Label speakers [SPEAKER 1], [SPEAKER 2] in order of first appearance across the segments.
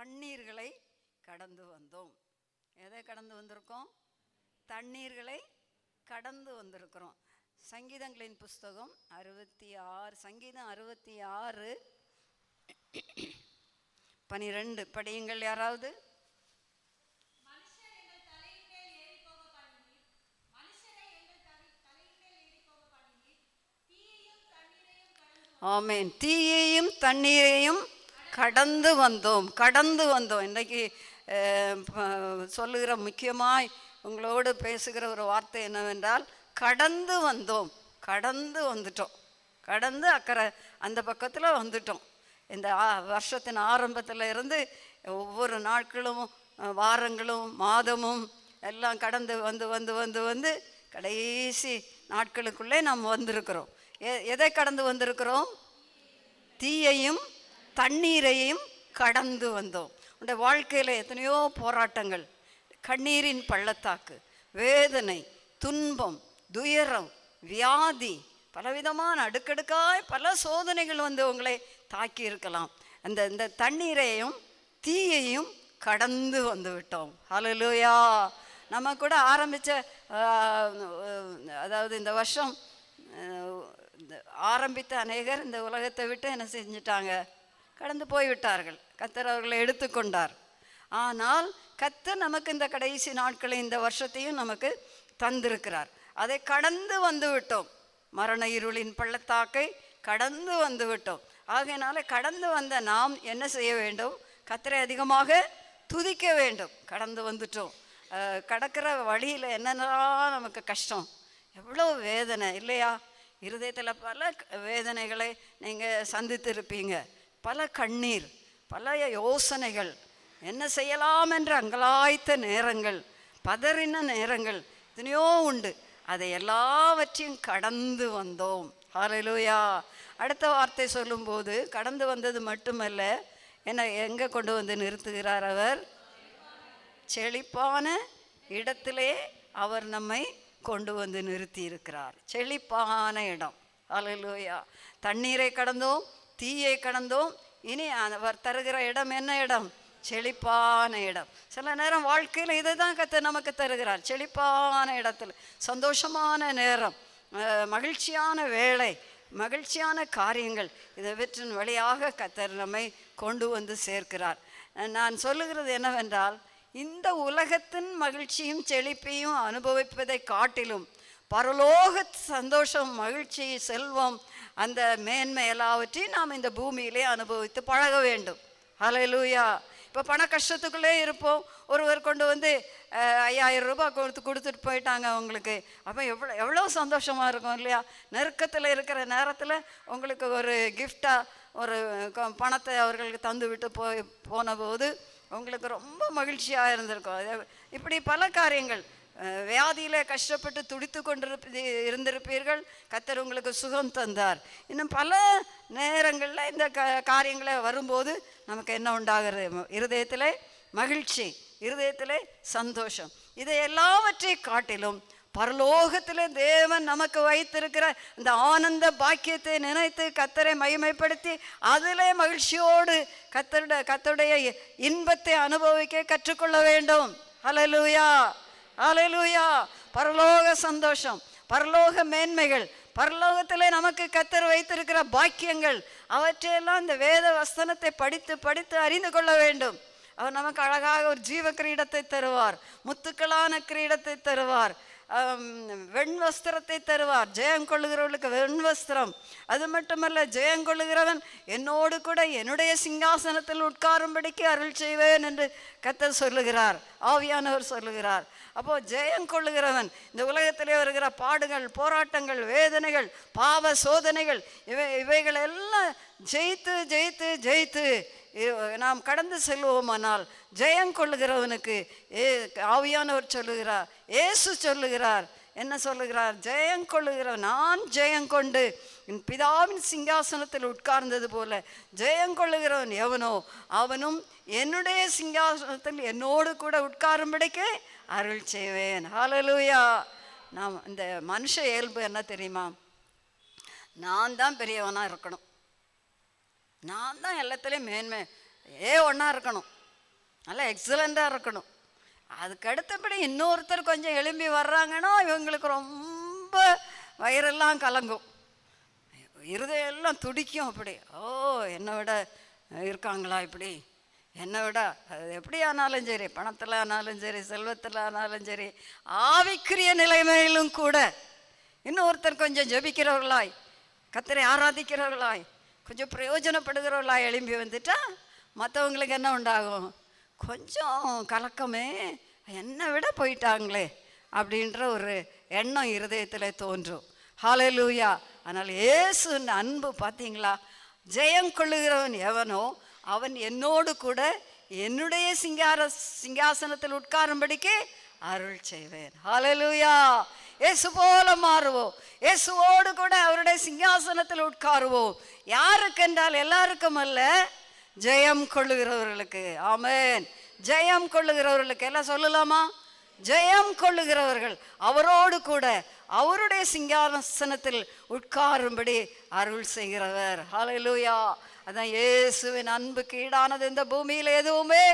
[SPEAKER 1] தண்ணீர்களை கடந்து வந்தோம் எதை கடந்து வந்திருக்கோம் தண்ணீர்களை கடந்து வந்திருக்கிறோம் சங்கீதங்களின் புஸ்தகம் அறுபத்தி ஆறு சங்கீதம் அறுபத்தி ஆறு பனிரெண்டு படியுங்கள் யாராவது ஆமேன் தீயையும் தண்ணீரையும் கடந்து வந்தோம் கடந்து வந்தோம் இன்றைக்கு சொல்லுகிற முக்கியமாய் உங்களோடு பேசுகிற ஒரு வார்த்தை என்னவென்றால் கடந்து வந்தோம் கடந்து வந்துட்டோம் கடந்து அக்கறை அந்த பக்கத்தில் வந்துட்டோம் இந்த வருஷத்தின் ஆரம்பத்தில் இருந்து ஒவ்வொரு நாட்களும் வாரங்களும் மாதமும் எல்லாம் கடந்து வந்து வந்து வந்து வந்து கடைசி நாட்களுக்குள்ளே நாம் வந்திருக்கிறோம் எ எதை கடந்து வந்திருக்கிறோம் தீயையும் தண்ணீரையும் கடந்து வந்தோம் உடைய வாழ்க்கையில் எத்தனையோ போராட்டங்கள் கண்ணீரின் பள்ளத்தாக்கு வேதனை துன்பம் துயரம் வியாதி பலவிதமான அடுக்கடுக்காய் பல சோதனைகள் வந்து உங்களை தாக்கி இருக்கலாம் அந்த இந்த தண்ணீரையும் தீயையும் கடந்து வந்து விட்டோம் ஹலலுயா நம்ம கூட ஆரம்பித்த அதாவது இந்த வருஷம் ஆரம்பித்த அநேகர் இந்த உலகத்தை விட்டு என்ன செஞ்சிட்டாங்க கடந்து போய்விட்டார்கள் கத்தர் அவர்களை எடுத்துக்கொண்டார் ஆனால் கத்தர் நமக்கு இந்த கடைசி நாட்களை இந்த வருஷத்தையும் நமக்கு தந்திருக்கிறார் அதை கடந்து வந்து விட்டோம் மரண இருளின் பள்ளத்தாக்கை கடந்து வந்து விட்டோம் ஆகையினால கடந்து வந்த நாம் என்ன செய்ய வேண்டும் கத்தரை அதிகமாக துதிக்க வேண்டும் கடந்து வந்துட்டோம் கடக்கிற வழியில் என்னென்னலாம் நமக்கு கஷ்டம் எவ்வளோ வேதனை இல்லையா இருதயத்தில் பல வேதனைகளை நீங்கள் சந்தித்திருப்பீங்க பல கண்ணீர் பல யோசனைகள் என்ன செய்யலாம் என்று அங்கலாய்த்த நேரங்கள் பதறின நேரங்கள் இத்தனையோ உண்டு அதை எல்லாவற்றையும் கடந்து வந்தோம் ஹாலலூயா அடுத்த வார்த்தை சொல்லும்போது கடந்து வந்தது மட்டுமல்ல என்னை எங்கே கொண்டு வந்து நிறுத்துகிறார் அவர் செழிப்பான இடத்திலே அவர் நம்மை கொண்டு வந்து நிறுத்தி இருக்கிறார் செழிப்பான இடம் அலலூயா தண்ணீரை கடந்தோம் தீயை கடந்தோம் இனி அவர் தருகிற இடம் என்ன இடம் செழிப்பான இடம் சில நேரம் வாழ்க்கையில் இதை தான் கற்று நமக்கு தருகிறார் செழிப்பான இடத்துல சந்தோஷமான நேரம் மகிழ்ச்சியான வேலை மகிழ்ச்சியான காரியங்கள் இதவற்றின் வழியாக கத்தர் நம்மை கொண்டு வந்து சேர்க்கிறார் நான் சொல்லுகிறது என்னவென்றால் இந்த உலகத்தின் மகிழ்ச்சியும் செழிப்பையும் அனுபவிப்பதை காட்டிலும் பரலோக சந்தோஷம் மகிழ்ச்சி செல்வம் அந்த மேன்மை எல்லாவற்றையும் நாம் இந்த பூமியிலே அனுபவித்து பழக வேண்டும் ஹலலூயா இப்போ பண கஷ்டத்துக்குள்ளே இருப்போம் ஒருவர் கொண்டு வந்து ஐயாயிரம் ரூபாய் கொடுத்து கொடுத்துட்டு போயிட்டாங்க அவங்களுக்கு அப்போ எவ்வளோ எவ்வளோ சந்தோஷமாக இருக்கும் இல்லையா நெருக்கத்தில் இருக்கிற நேரத்தில் உங்களுக்கு ஒரு கிஃப்டாக ஒரு பணத்தை அவர்களுக்கு தந்து விட்டு போய் போன போது உங்களுக்கு ரொம்ப மகிழ்ச்சியாக இருந்திருக்கும் இப்படி பல காரியங்கள் வியாதியில் கஷ்டப்பட்டு துடித்து கொண்டிருப்ப இருந்திருப்பீர்கள் கத்தர் உங்களுக்கு சுகம் தந்தார் இன்னும் பல நேரங்களில் இந்த க காரியங்களை வரும்போது நமக்கு என்ன உண்டாகிறது இருதயத்தில் மகிழ்ச்சி இருதயத்தில் சந்தோஷம் இதை எல்லாவற்றை காட்டிலும் பரலோகத்தில் தேவன் நமக்கு வைத்திருக்கிற இந்த ஆனந்த பாக்கியத்தை நினைத்து கத்தரை மகிமைப்படுத்தி அதிலே மகிழ்ச்சியோடு கத்தருடைய கத்தருடைய இன்பத்தை அனுபவிக்க கற்றுக்கொள்ள வேண்டும் ஹலலூயா ஆலையிலூயா பரலோக சந்தோஷம் பரலோக மேன்மைகள் பரலோகத்திலே நமக்கு கத்தர் வைத்திருக்கிற பாக்கியங்கள் அவற்றையெல்லாம் இந்த வேத வசனத்தை படித்து படித்து அறிந்து கொள்ள வேண்டும் அவர் நமக்கு அழகாக ஒரு ஜீவ கிரீடத்தை தருவார் முத்துக்களான கிரீடத்தை தருவார் வெண் வஸ்திரத்தை தருவார் ஜெயம் கொள்ளுகிறவர்களுக்கு வெண் வஸ்திரம் அது மட்டுமல்ல ஜெயம் கொள்ளுகிறவன் என்னோடு கூட என்னுடைய சிங்காசனத்தில் உட்காரும்படிக்கு அருள் செய்வேன் என்று கத்தர் சொல்லுகிறார் ஆவியானவர் சொல்லுகிறார் அப்போது ஜெயம் கொள்ளுகிறவன் இந்த உலகத்திலே வருகிற பாடுகள் போராட்டங்கள் வேதனைகள் பாவ சோதனைகள் இவை இவைகள் எல்லாம் ஜெயித்து ஜெயித்து ஜெயித்து நாம் கடந்து செல்வோமானால் ஜெயம் கொள்ளுகிறவனுக்கு ஏ ஆவியானவர் சொல்லுகிறார் ஏசு சொல்லுகிறார் என்ன சொல்லுகிறார் ஜெயம் கொள்ளுகிற நான் ஜெயம் கொண்டு என் பிதாவின் சிங்காசனத்தில் உட்கார்ந்தது போல ஜெயம் கொள்ளுகிறவன் எவனோ அவனும் என்னுடைய சிங்காசனத்தில் என்னோடு கூட உட்காரும்படிக்கு அருள் செய்வேன் ஹாலலூயா நாம் இந்த மனுஷ இயல்பு என்ன தெரியுமா நான் தான் பெரியவனாக இருக்கணும் நான் தான் எல்லாத்துலேயும் மேன்மை ஏ ஒன்றா இருக்கணும் நல்லா எக்ஸலண்ட்டாக இருக்கணும் அதுக்கு அடுத்தபடி இன்னொருத்தர் கொஞ்சம் எழும்பி வர்றாங்கன்னா இவங்களுக்கு ரொம்ப வயிறெல்லாம் கலங்கும் இருதையெல்லாம் துடிக்கும் அப்படி ஓ என்னை விட இருக்காங்களா இப்படி என்னை விட அது எப்படி ஆனாலும் சரி பணத்தில் ஆனாலும் சரி செல்வத்தில் ஆனாலும் சரி ஆவிக்குரிய நிலைமையிலும் கூட இன்னொருத்தர் கொஞ்சம் ஜபிக்கிறவர்களாய் கத்தரை ஆராதிக்கிறவர்களாய் கொஞ்சம் பிரயோஜனப்படுகிறவர்களாய் எழும்பி வந்துட்டால் மற்றவங்களுக்கு என்ன உண்டாகும் கொஞ்சம் கலக்கமே என்னை விட போயிட்டாங்களே அப்படின்ற ஒரு எண்ணம் இருதயத்தில் தோன்றும் ஹாலே லூயா அதனால் ஏசுன்னு அன்பு பார்த்தீங்களா ஜெயம் கொள்ளுகிறவன் எவனோ அவன் என்னோடு கூட என்னுடைய சிங்கார சிங்காசனத்தில் உட்காரும்படிக்கு அருள் செய்வேன் லூயா ஏசு போல மாறுவோம் ஏசுவோடு கூட அவருடைய சிங்காசனத்தில் உட்காருவோம் யாருக்கு என்றால் எல்லாருக்கும் அல்ல ஜெயம் கொள்ளுகிறவர்களுக்கு ஆமேன் ஜெயம் கொள்ளுகிறவர்களுக்கு எல்லாம் சொல்லலாமா ஜெயம் கொள்ளுகிறவர்கள் அவரோடு கூட அவருடைய சிங்காசனத்தில் உட்காரும்படி அருள் செய்கிறவர் ஹலலூயா அதான் இயேசுவின் அன்பு கீடானது இந்த பூமியில் எதுவுமே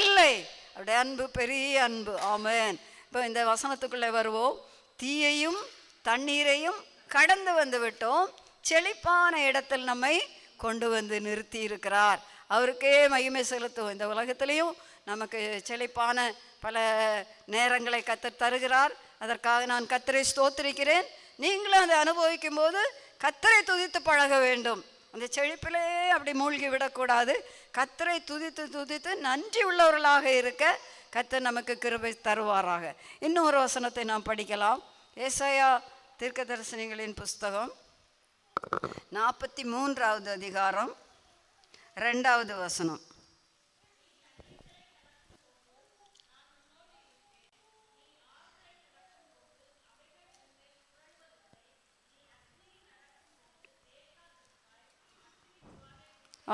[SPEAKER 1] இல்லை அவருடைய அன்பு பெரிய அன்பு ஆமேன் இப்போ இந்த வசனத்துக்குள்ளே வருவோம் தீயையும் தண்ணீரையும் கடந்து வந்து விட்டோம் செழிப்பான இடத்தில் நம்மை கொண்டு வந்து நிறுத்தி இருக்கிறார் அவருக்கே மகிமை செலுத்துவோம் இந்த உலகத்திலையும் நமக்கு செழிப்பான பல நேரங்களை கத்து தருகிறார் அதற்காக நான் கத்தரை ஸ்தோத்திரிக்கிறேன் நீங்களும் அதை அனுபவிக்கும் போது கத்தரை துதித்து பழக வேண்டும் அந்த செழிப்பிலே அப்படி மூழ்கி விடக்கூடாது கத்தரை துதித்து துதித்து நன்றி உள்ளவர்களாக இருக்க கத்தர் நமக்கு கிருபை தருவாராக இன்னொரு வசனத்தை நாம் படிக்கலாம் ஏசாயா தீர்க்க தரிசனங்களின் புஸ்தகம் நாற்பத்தி மூன்றாவது அதிகாரம் ரெண்டாவது வசனம்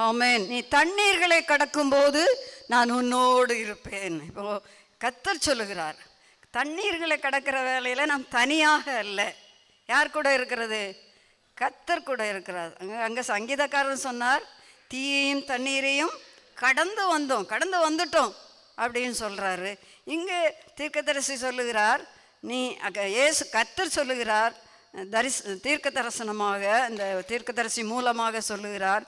[SPEAKER 1] ஆமேன் நீ தண்ணீர்களை கடக்கும்போது நான் உன்னோடு இருப்பேன் இப்போ கத்தர் சொல்லுகிறார் தண்ணீர்களை கடக்கிற வேலையில் நாம் தனியாக அல்ல யார் கூட இருக்கிறது கத்தர் கூட இருக்கிறார் அங்கே அங்கே சங்கீதக்காரன் சொன்னார் தீயையும் தண்ணீரையும் கடந்து வந்தோம் கடந்து வந்துட்டோம் அப்படின்னு சொல்கிறாரு இங்கே தீர்க்கதரிசி சொல்லுகிறார் நீ ஏசு கத்தர் சொல்லுகிறார் தரிச தீர்க்கதரிசனமாக இந்த தீர்க்கதரிசி மூலமாக சொல்லுகிறார்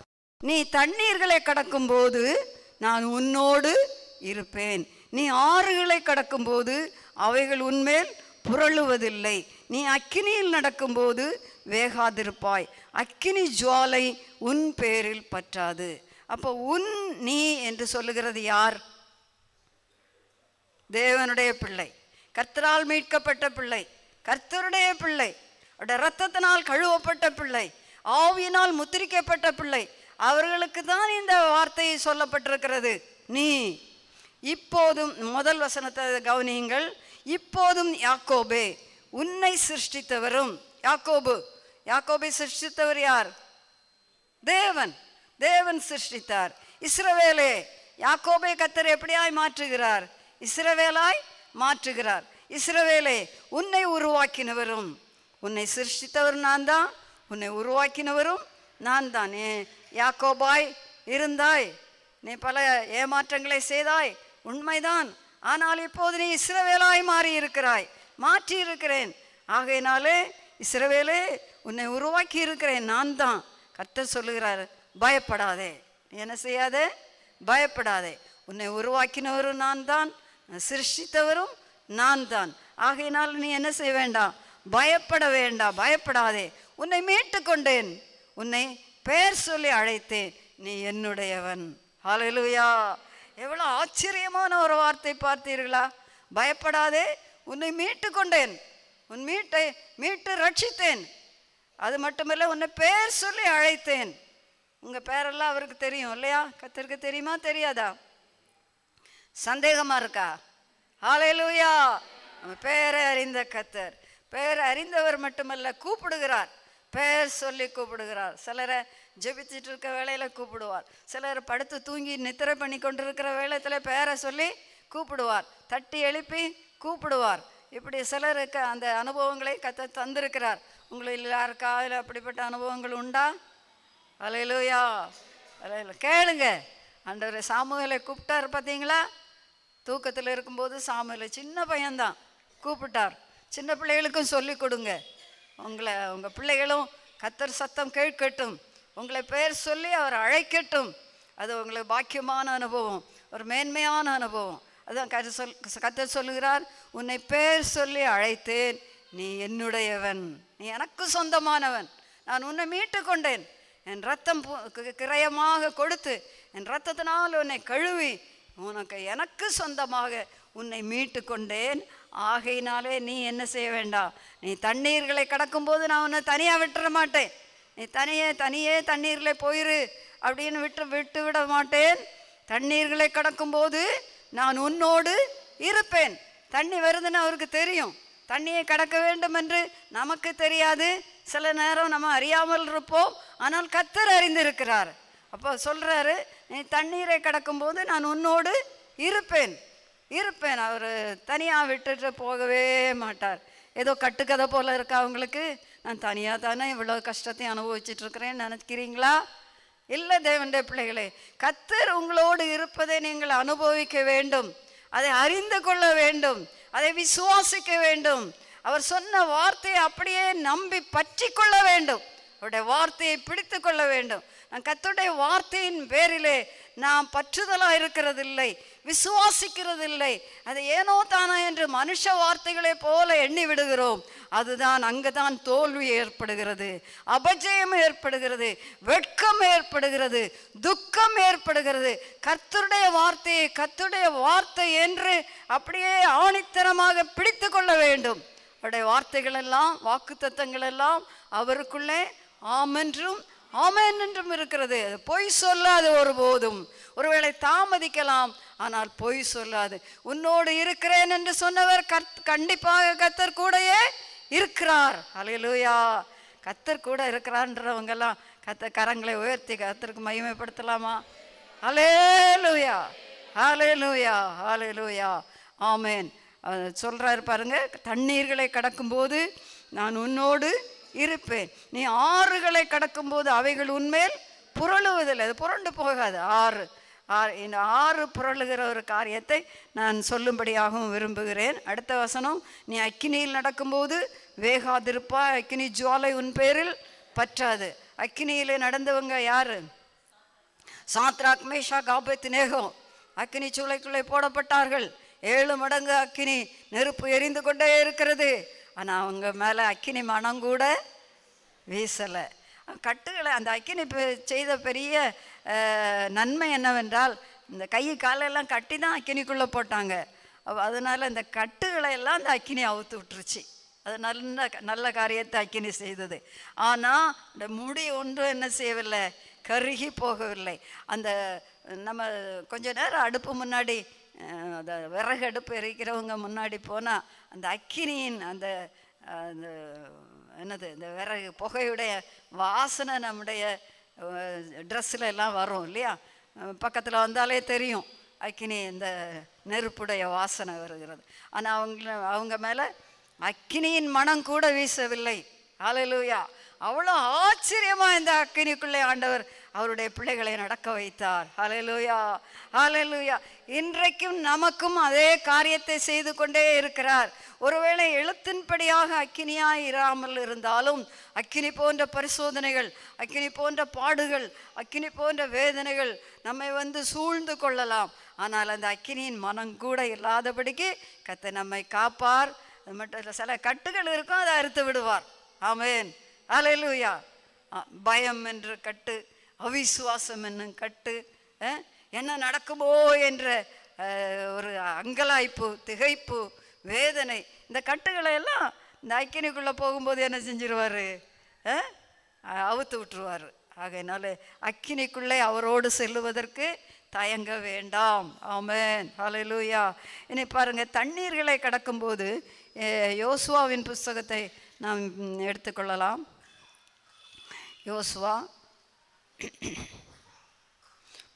[SPEAKER 1] நீ தண்ணீர்களை கடக்கும்போது நான் உன்னோடு இருப்பேன் நீ ஆறுகளை கடக்கும்போது அவைகள் உன்மேல் புரளுவதில்லை நீ அக்கினியில் நடக்கும்போது வேகாதிருப்பாய் அக்கினி ஜுவாலை உன் பேரில் பற்றாது அப்போ உன் நீ என்று சொல்லுகிறது யார் தேவனுடைய பிள்ளை கர்த்தரால் மீட்கப்பட்ட பிள்ளை கர்த்தருடைய பிள்ளை ரத்தத்தினால் கழுவப்பட்ட பிள்ளை ஆவியினால் முத்திரிக்கப்பட்ட பிள்ளை அவர்களுக்கு தான் இந்த வார்த்தையை சொல்லப்பட்டிருக்கிறது நீ இப்போதும் முதல் வசனத்தை கவனியுங்கள் இப்போதும் யாக்கோபே உன்னை சிருஷ்டித்தவரும் யாக்கோபு யாக்கோபை சிருஷ்டித்தவர் யார் தேவன் தேவன் சிருஷ்டித்தார் இஸ்ரவேலே யாக்கோபை கத்தர் எப்படியாய் மாற்றுகிறார் இஸ்ரவேலாய் மாற்றுகிறார் இஸ்ரவேலே உன்னை உருவாக்கினவரும் உன்னை சிருஷ்டித்தவர் நான் தான் உன்னை உருவாக்கினவரும் நான் தான் ஏ யாக்கோபாய் இருந்தாய் நீ பல ஏமாற்றங்களை செய்தாய் உண்மைதான் ஆனால் இப்போது நீ இஸ்ரவேலாய் மாறி இருக்கிறாய் மாற்றி இருக்கிறேன் ஆகையினாலே இஸ்ரவேலே உன்னை உருவாக்கி இருக்கிறேன் நான் தான் கர்த்தர் சொல்லுகிறார் பயப்படாதே என்ன செய்யாத பயப்படாதே உன்னை உருவாக்கினவரும் நான் தான் சிருஷ்டித்தவரும் நான் தான் ஆகையினால் நீ என்ன செய்ய வேண்டாம் பயப்பட வேண்டாம் பயப்படாதே உன்னை மீட்டு கொண்டேன் உன்னை பெயர் சொல்லி அழைத்தேன் நீ என்னுடையவன் ஹலலுயா எவ்வளோ ஆச்சரியமான ஒரு வார்த்தை பார்த்தீர்களா பயப்படாதே உன்னை மீட்டு கொண்டேன் உன் மீட்டை மீட்டு ரட்சித்தேன் அது மட்டுமல்ல உன்னை பேர் சொல்லி அழைத்தேன் உங்கள் பேரெல்லாம் அவருக்கு தெரியும் இல்லையா கத்திற்கு தெரியுமா தெரியாதா சந்தேகமாக இருக்கா ஆலையிலூயா நம்ம பேரை அறிந்த கத்தர் பெயர் அறிந்தவர் மட்டுமல்ல கூப்பிடுகிறார் பெயர் சொல்லி கூப்பிடுகிறார் சிலரை ஜெபிச்சுட்டு இருக்க வேலையில் கூப்பிடுவார் சிலர் படுத்து தூங்கி நித்திரை பண்ணி கொண்டிருக்கிற வேலையில் பெயரை சொல்லி கூப்பிடுவார் தட்டி எழுப்பி கூப்பிடுவார் இப்படி சிலருக்கு அந்த அனுபவங்களை கத்த தந்திருக்கிறார் உங்களை எல்லாருக்கா இல்லை அப்படிப்பட்ட அனுபவங்கள் உண்டா அலையிலூயா அலையில கேளுங்க அண்டவர் சாமுவேலை கூப்பிட்டார் பார்த்தீங்களா தூக்கத்தில் இருக்கும்போது சாமுவேலை சின்ன பையன்தான் கூப்பிட்டார் சின்ன பிள்ளைகளுக்கும் சொல்லி கொடுங்க உங்களை உங்கள் பிள்ளைகளும் கத்தர் சத்தம் கேட்கட்டும் உங்களை பெயர் சொல்லி அவர் அழைக்கட்டும் அது உங்களுக்கு பாக்கியமான அனுபவம் ஒரு மேன்மையான அனுபவம் அதுதான் கரு சொல் கத்தர் சொல்லுகிறார் உன்னை பேர் சொல்லி அழைத்தேன் நீ என்னுடையவன் நீ எனக்கு சொந்தமானவன் நான் உன்னை மீட்டு கொண்டேன் என் ரத்தம் கிரயமாக கொடுத்து என் ரத்தத்தினால் உன்னை கழுவி உனக்கு எனக்கு சொந்தமாக உன்னை மீட்டு கொண்டேன் ஆகையினாலே நீ என்ன செய்ய வேண்டாம் நீ தண்ணீர்களை கடக்கும்போது நான் உன்னை தனியாக விட்டுற மாட்டேன் நீ தனியே தனியே தண்ணீரில் போயிரு அப்படின்னு விட்டு விட்டு விட மாட்டேன் தண்ணீர்களை கடக்கும்போது நான் உன்னோடு இருப்பேன் தண்ணி வருதுன்னு அவருக்கு தெரியும் தண்ணியை கடக்க வேண்டும் என்று நமக்கு தெரியாது சில நேரம் நம்ம அறியாமல் இருப்போம் ஆனால் கத்தர் அறிந்திருக்கிறார் அப்போ சொல்கிறாரு நீ தண்ணீரை கடக்கும்போது நான் உன்னோடு இருப்பேன் இருப்பேன் அவர் தனியாக விட்டுட்டு போகவே மாட்டார் ஏதோ கட்டுக்கதை போல் இருக்கா அவங்களுக்கு நான் தனியாக தானே இவ்வளோ கஷ்டத்தையும் அனுபவிச்சிட்ருக்கிறேன்னு நினைக்கிறீங்களா இல்லை தேவனுடைய பிள்ளைகளே கத்தர் உங்களோடு இருப்பதை நீங்கள் அனுபவிக்க வேண்டும் அதை அறிந்து கொள்ள வேண்டும் அதை விசுவாசிக்க வேண்டும் அவர் சொன்ன வார்த்தையை அப்படியே நம்பி பற்றி கொள்ள வேண்டும் அவருடைய வார்த்தையை பிடித்து கொள்ள வேண்டும் நான் கத்துடைய வார்த்தையின் பேரிலே நாம் பற்றுதலாக இருக்கிறதில்லை விசுவாசிக்கிறதில்லை அது ஏனோ தானா என்று மனுஷ வார்த்தைகளை போல எண்ணி விடுகிறோம் அதுதான் அங்கதான் தோல்வி ஏற்படுகிறது அபஜயம் ஏற்படுகிறது வெட்கம் ஏற்படுகிறது துக்கம் ஏற்படுகிறது கர்த்தருடைய வார்த்தையை கர்த்தருடைய வார்த்தை என்று அப்படியே ஆணித்தரமாக பிடித்து கொள்ள வேண்டும் அவருடைய வார்த்தைகளெல்லாம் வாக்கு எல்லாம் அவருக்குள்ளே ஆமென்றும் ஆமேன் என்றும் இருக்கிறது அது பொய் சொல்லாது ஒருபோதும் ஒருவேளை தாமதிக்கலாம் ஆனால் பொய் சொல்லாது உன்னோடு இருக்கிறேன் என்று சொன்னவர் கத் கண்டிப்பாக கத்தர் கூடையே இருக்கிறார் அலையலூயா கத்தர் கூட இருக்கிறான்றவங்கெல்லாம் கத்த கரங்களை உயர்த்தி கத்தருக்கு மகிமைப்படுத்தலாமா அலேலூயா அலேலூயா அலேலூயா ஆமேன் சொல்கிறாரு பாருங்க தண்ணீர்களை கடக்கும்போது நான் உன்னோடு இருப்பேன் நீ ஆறுகளை கடக்கும்போது அவைகள் உண்மையில் புரளுவதில்லை அது புரண்டு போகாது ஆறு இந்த ஆறு புரளுகிற ஒரு காரியத்தை நான் சொல்லும்படியாகவும் விரும்புகிறேன் அடுத்த வசனம் நீ அக்கினியில் நடக்கும்போது வேகாதிருப்பா அக்கினி ஜுவாலை உன் பேரில் பற்றாது அக்கினியில் நடந்தவங்க யாரு சாத்ராக் மேஷா காபத்து நேகம் அக்கினி சூளைக்குள்ளே போடப்பட்டார்கள் ஏழு மடங்கு அக்கினி நெருப்பு எரிந்து கொண்டே இருக்கிறது ஆனால் அவங்க மேலே அக்கினி மனம் கூட வீசலை கட்டுகளை அந்த அக்கினி செய்த பெரிய நன்மை என்னவென்றால் இந்த கை காலெல்லாம் கட்டி தான் அக்கினிக்குள்ளே போட்டாங்க அதனால் இந்த கட்டுகளை எல்லாம் அந்த அக்கினி அவுத்து விட்டுருச்சு அது நல்ல நல்ல காரியத்தை அக்கினி செய்தது ஆனால் இந்த முடி ஒன்றும் என்ன செய்யவில்லை கருகி போகவில்லை அந்த நம்ம கொஞ்ச நேரம் அடுப்பு முன்னாடி அந்த விறகு அடுப்பு எரிக்கிறவங்க முன்னாடி போனால் அந்த அக்கினியின் அந்த அந்த என்னது இந்த விறகு புகையுடைய வாசனை நம்முடைய ட்ரெஸ்ஸில் எல்லாம் வரும் இல்லையா பக்கத்தில் வந்தாலே தெரியும் அக்கினி இந்த நெருப்புடைய வாசனை வருகிறது ஆனால் அவங்க அவங்க மேலே அக்கினியின் மனம் கூட வீசவில்லை அலலூயா அவ்வளோ ஆச்சரியமாக இந்த அக்கினிக்குள்ளே ஆண்டவர் அவருடைய பிள்ளைகளை நடக்க வைத்தார் ஹலலுயா ஹலலுயா இன்றைக்கும் நமக்கும் அதே காரியத்தை செய்து கொண்டே இருக்கிறார் ஒருவேளை எழுத்தின்படியாக அக்கினியாய் இராமல் இருந்தாலும் அக்கினி போன்ற பரிசோதனைகள் அக்கினி போன்ற பாடுகள் அக்கினி போன்ற வேதனைகள் நம்மை வந்து சூழ்ந்து கொள்ளலாம் ஆனால் அந்த அக்கினியின் மனம் கூட இல்லாதபடிக்கு கத்தை நம்மை காப்பார் அது மட்டும் இல்லை சில கட்டுகள் இருக்கும் அதை அறுத்து விடுவார் ஆமேன் அலையலூயா பயம் என்று கட்டு அவிசுவாசம் என்னும் கட்டு என்ன நடக்குமோ என்ற ஒரு அங்கலாய்ப்பு திகைப்பு வேதனை இந்த கட்டுகளை எல்லாம் இந்த அக்கினிக்குள்ளே போகும்போது என்ன செஞ்சிருவார் அவுத்து விட்டுருவார் ஆகையினால அக்கினிக்குள்ளே அவரோடு செல்லுவதற்கு தயங்க வேண்டாம் ஆமேன் ஹலலூயா இனி பாருங்கள் தண்ணீர்களை கடக்கும்போது யோசுவாவின் புஸ்தகத்தை நாம் எடுத்துக்கொள்ளலாம் யோசுவா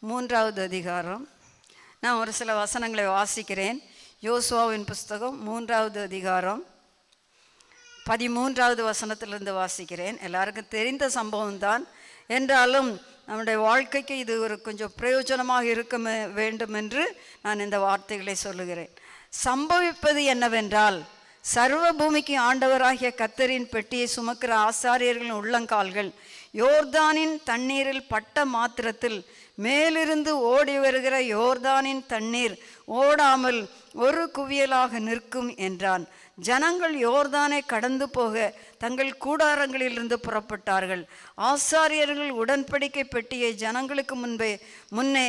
[SPEAKER 1] மூன்றாவது அதிகாரம் நான் ஒரு சில வசனங்களை வாசிக்கிறேன் யோசுவாவின் புஸ்தகம் மூன்றாவது அதிகாரம் பதிமூன்றாவது வசனத்திலிருந்து வாசிக்கிறேன் எல்லாருக்கும் தெரிந்த சம்பவம் தான் என்றாலும் நம்முடைய வாழ்க்கைக்கு இது ஒரு கொஞ்சம் பிரயோஜனமாக இருக்க வேண்டும் என்று நான் இந்த வார்த்தைகளை சொல்லுகிறேன் சம்பவிப்பது என்னவென்றால் சர்வ பூமிக்கு ஆண்டவராகிய கத்தரின் பெட்டியை சுமக்கிற ஆசாரியர்களின் உள்ளங்கால்கள் யோர்தானின் தண்ணீரில் பட்ட மாத்திரத்தில் மேலிருந்து ஓடி வருகிற யோர்தானின் தண்ணீர் ஓடாமல் ஒரு குவியலாக நிற்கும் என்றான் ஜனங்கள் யோர்தானை கடந்து போக தங்கள் கூடாரங்களிலிருந்து புறப்பட்டார்கள் ஆசாரியர்கள் உடன்படிக்கை பெட்டியை ஜனங்களுக்கு முன்பே முன்னே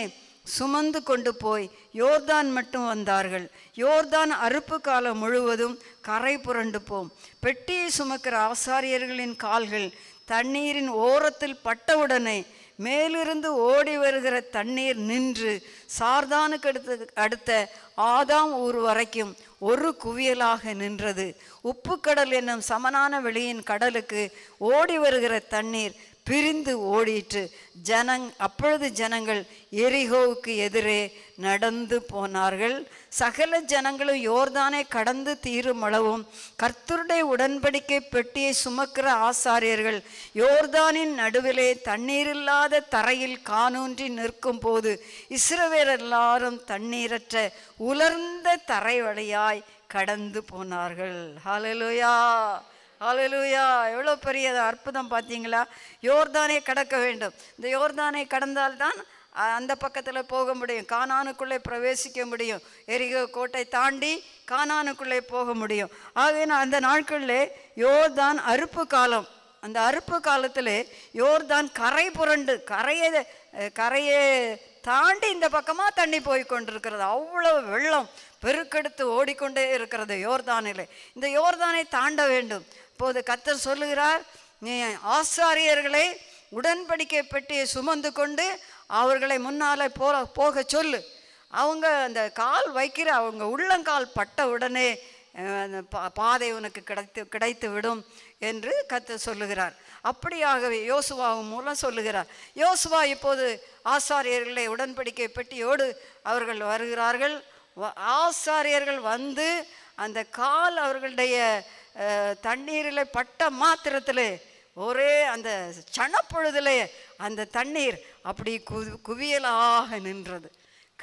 [SPEAKER 1] சுமந்து கொண்டு போய் யோர்தான் மட்டும் வந்தார்கள் யோர்தான் அறுப்பு காலம் முழுவதும் கரை புரண்டு போம் பெட்டியை சுமக்கிற ஆசாரியர்களின் கால்கள் தண்ணீரின் ஓரத்தில் பட்டவுடனே மேலிருந்து ஓடி வருகிற தண்ணீர் நின்று சார்தானுக்கு அடுத்த அடுத்த ஆதாம் ஊர் வரைக்கும் ஒரு குவியலாக நின்றது உப்புக்கடல் என்னும் சமனான வெளியின் கடலுக்கு ஓடி வருகிற தண்ணீர் பிரிந்து ஓடிட்டு ஜனங் அப்பொழுது ஜனங்கள் எரிகோவுக்கு எதிரே நடந்து போனார்கள் சகல ஜனங்களும் யோர்தானே கடந்து தீரும் அளவும் கர்த்தருடைய உடன்படிக்கை பெட்டியை சுமக்கிற ஆசாரியர்கள் யோர்தானின் நடுவிலே தண்ணீரில்லாத தரையில் காணூன்றி நிற்கும் போது இஸ்ரவேர் எல்லாரும் தண்ணீரற்ற உலர்ந்த தரை வழியாய் கடந்து போனார்கள் ஹலலுயா அலலுயா எவ்வளோ பெரிய அற்புதம் பார்த்தீங்களா யோர்தானே கடக்க வேண்டும் இந்த யோர்தானை கடந்தால்தான் அந்த பக்கத்தில் போக முடியும் காணானுக்குள்ளே பிரவேசிக்க முடியும் எரிகோ கோட்டை தாண்டி காணானுக்குள்ளே போக முடியும் ஆகவே அந்த நாட்களில் யோர்தான் அறுப்பு காலம் அந்த அறுப்பு காலத்தில் யோர்தான் கரை புரண்டு கரையை கரையை தாண்டி இந்த பக்கமாக தண்ணி போய் கொண்டிருக்கிறது அவ்வளோ வெள்ளம் பெருக்கெடுத்து ஓடிக்கொண்டே இருக்கிறது யோர்தானில் இந்த யோர்தானை தாண்ட வேண்டும் இப்போது கத்தர் சொல்லுகிறார் நீ ஆசாரியர்களை உடன்படிக்கை பெட்டியை சுமந்து கொண்டு அவர்களை முன்னால் போ போக சொல்லு அவங்க அந்த கால் வைக்கிற அவங்க உள்ளங்கால் பட்ட உடனே பாதை உனக்கு கிடைத்து கிடைத்து விடும் என்று கத்து சொல்லுகிறார் அப்படியாகவே யோசுவாவும் மூலம் சொல்லுகிறார் யோசுவா இப்போது ஆசாரியர்களை உடன்படிக்கை பெட்டியோடு அவர்கள் வருகிறார்கள் ஆசாரியர்கள் வந்து அந்த கால் அவர்களுடைய தண்ணீரில் பட்ட மாத்திரத்தில் ஒரே அந்த சனப்பொழுதுல அந்த தண்ணீர் அப்படி கு குவியலாக நின்றது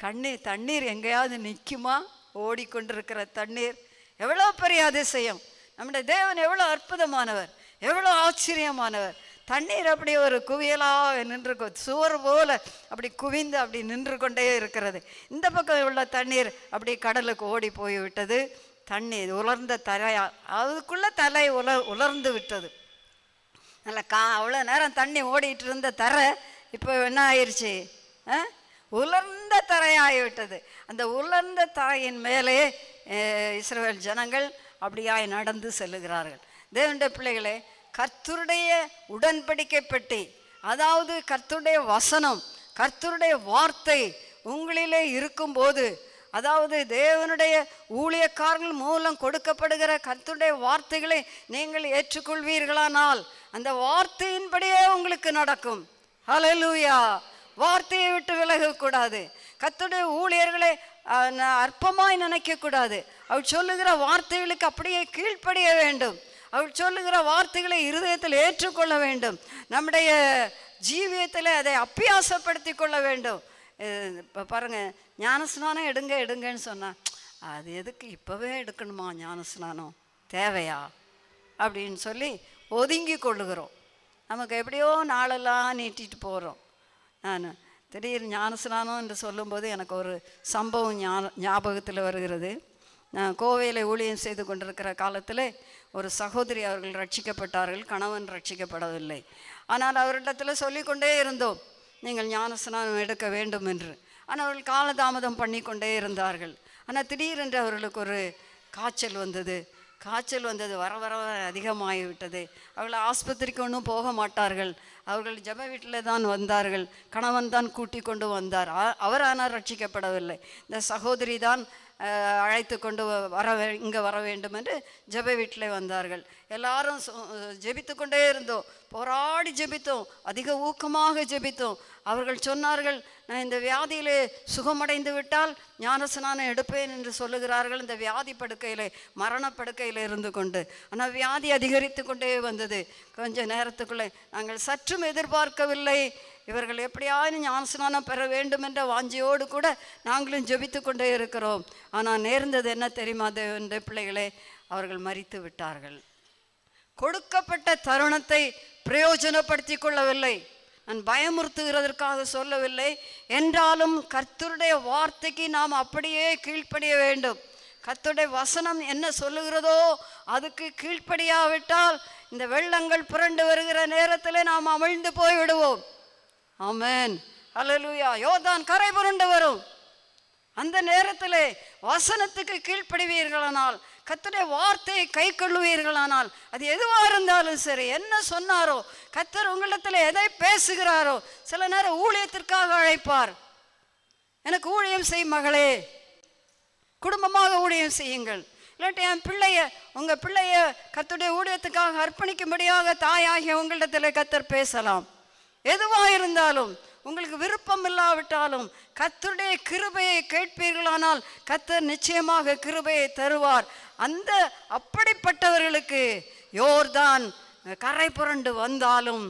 [SPEAKER 1] கண்ணீர் தண்ணீர் எங்கேயாவது நிற்குமா ஓடிக்கொண்டிருக்கிற தண்ணீர் எவ்வளோ பெரிய அதிசயம் நம்முடைய தேவன் எவ்வளோ அற்புதமானவர் எவ்வளோ ஆச்சரியமானவர் தண்ணீர் அப்படி ஒரு குவியலாக நின்று சுவர் போல அப்படி குவிந்து அப்படி நின்று கொண்டே இருக்கிறது இந்த பக்கம் உள்ள தண்ணீர் அப்படி கடலுக்கு ஓடி போய்விட்டது தண்ணீர் உலர்ந்த தலை அதுக்குள்ளே தலை உலர் உலர்ந்து விட்டது நல்ல கா அவ்வளோ நேரம் தண்ணி ஓடிட்டு இருந்த தரை இப்போ என்ன ஆயிடுச்சு உலர்ந்த தரையாகிவிட்டது அந்த உலர்ந்த தரையின் மேலே இஸ்ரேல் ஜனங்கள் அப்படியாய் நடந்து செல்லுகிறார்கள் தேவண்ட பிள்ளைகளே கர்த்தருடைய உடன்படிக்கைப்பட்டி அதாவது கர்த்தருடைய வசனம் கர்த்தருடைய வார்த்தை உங்களிலே இருக்கும்போது அதாவது தேவனுடைய ஊழியக்காரர்கள் மூலம் கொடுக்கப்படுகிற கத்துடைய வார்த்தைகளை நீங்கள் ஏற்றுக்கொள்வீர்களானால் அந்த வார்த்தையின்படியே உங்களுக்கு நடக்கும் ஹலலூயா வார்த்தையை விட்டு விலகக்கூடாது கத்துடைய ஊழியர்களை அற்பமாய் நினைக்கக்கூடாது அவர் சொல்லுகிற வார்த்தைகளுக்கு அப்படியே கீழ்ப்படிய வேண்டும் அவர் சொல்லுகிற வார்த்தைகளை இருதயத்தில் ஏற்றுக்கொள்ள வேண்டும் நம்முடைய ஜீவியத்தில் அதை அப்பியாசப்படுத்தி கொள்ள வேண்டும் இப்போ பாருங்கள் ஞானஸ்நானம் எடுங்க எடுங்கன்னு சொன்னேன் அது எதுக்கு இப்போவே எடுக்கணுமா ஞானஸ்நானம் தேவையா அப்படின்னு சொல்லி ஒதுங்கி கொள்ளுகிறோம் நமக்கு எப்படியோ நாளெல்லாம் நீட்டிட்டு போகிறோம் நான் திடீர் ஞானஸ்நானம் என்று சொல்லும்போது எனக்கு ஒரு சம்பவம் ஞான ஞாபகத்தில் வருகிறது நான் கோவையில் ஊழியம் செய்து கொண்டிருக்கிற காலத்தில் ஒரு சகோதரி அவர்கள் ரட்சிக்கப்பட்டார்கள் கணவன் ரட்சிக்கப்படவில்லை ஆனால் அவரிடத்தில் சொல்லிக்கொண்டே இருந்தோம் நீங்கள் ஞானஸ்நானம் எடுக்க வேண்டும் என்று ஆனால் அவர்கள் காலதாமதம் பண்ணி கொண்டே இருந்தார்கள் ஆனால் திடீரென்று அவர்களுக்கு ஒரு காய்ச்சல் வந்தது காய்ச்சல் வந்தது வர வர அதிகமாகிவிட்டது அவர்கள் ஆஸ்பத்திரிக்கு ஒன்றும் போக மாட்டார்கள் அவர்கள் ஜப வீட்டில் தான் வந்தார்கள் கணவன் தான் கூட்டி கொண்டு வந்தார் அவர் ஆனால் ரட்சிக்கப்படவில்லை இந்த சகோதரி தான் அழைத்து கொண்டு வர இங்கே வர வேண்டும் என்று ஜெப வீட்டில் வந்தார்கள் எல்லாரும் ஜெபித்து கொண்டே இருந்தோம் போராடி ஜெபித்தோம் அதிக ஊக்கமாக ஜெபித்தோம் அவர்கள் சொன்னார்கள் நான் இந்த வியாதியிலே சுகமடைந்து விட்டால் ஞானஸ்நானம் எடுப்பேன் என்று சொல்லுகிறார்கள் இந்த வியாதி படுக்கையில் மரணப்படுக்கையில் இருந்து கொண்டு ஆனால் வியாதி அதிகரித்து கொண்டே வந்தது கொஞ்ச நேரத்துக்குள்ளே நாங்கள் சற்றும் எதிர்பார்க்கவில்லை இவர்கள் எப்படியாவது ஞானஸ்நானம் பெற வேண்டும் என்ற வாஞ்சியோடு கூட நாங்களும் ஜபித்து கொண்டே இருக்கிறோம் ஆனால் நேர்ந்தது என்ன தெரியுமா தேவன் பிள்ளைகளே அவர்கள் மறித்து விட்டார்கள் கொடுக்கப்பட்ட தருணத்தை பிரயோஜனப்படுத்தி கொள்ளவில்லை நான் பயமுறுத்துகிறதற்காக சொல்லவில்லை என்றாலும் கர்த்தருடைய வார்த்தைக்கு நாம் அப்படியே கீழ்ப்படிய வேண்டும் கர்த்தருடைய வசனம் என்ன சொல்லுகிறதோ அதுக்கு கீழ்ப்படியாவிட்டால் இந்த வெள்ளங்கள் புரண்டு வருகிற நேரத்தில் நாம் அமிழ்ந்து போய்விடுவோம் ஆமேன் அலலுயா யோதான் கரை புரண்டு வரும் அந்த நேரத்தில் வசனத்துக்கு கீழ்ப்படிவீர்களானால் கத்தருடைய வார்த்தையை கை கொள்ளுவீர்களானால் அது எதுவாக இருந்தாலும் சரி என்ன சொன்னாரோ கத்தர் உங்களிடத்தில் எதை பேசுகிறாரோ சில நேரம் ஊழியத்திற்காக அழைப்பார் எனக்கு ஊழியம் செய் மகளே குடும்பமாக ஊழியம் செய்யுங்கள் இல்லாட்டி என் பிள்ளைய உங்கள் பிள்ளைய கத்துடைய ஊழியத்துக்காக அர்ப்பணிக்கும்படியாக தாயாகிய உங்களிடத்தில் கத்தர் பேசலாம் எதுவாக இருந்தாலும் உங்களுக்கு விருப்பம் இல்லாவிட்டாலும் கத்தருடைய கிருபையை கேட்பீர்களானால் கத்தர் நிச்சயமாக கிருபையை தருவார் அந்த அப்படிப்பட்டவர்களுக்கு யோர்தான் கரை புரண்டு வந்தாலும்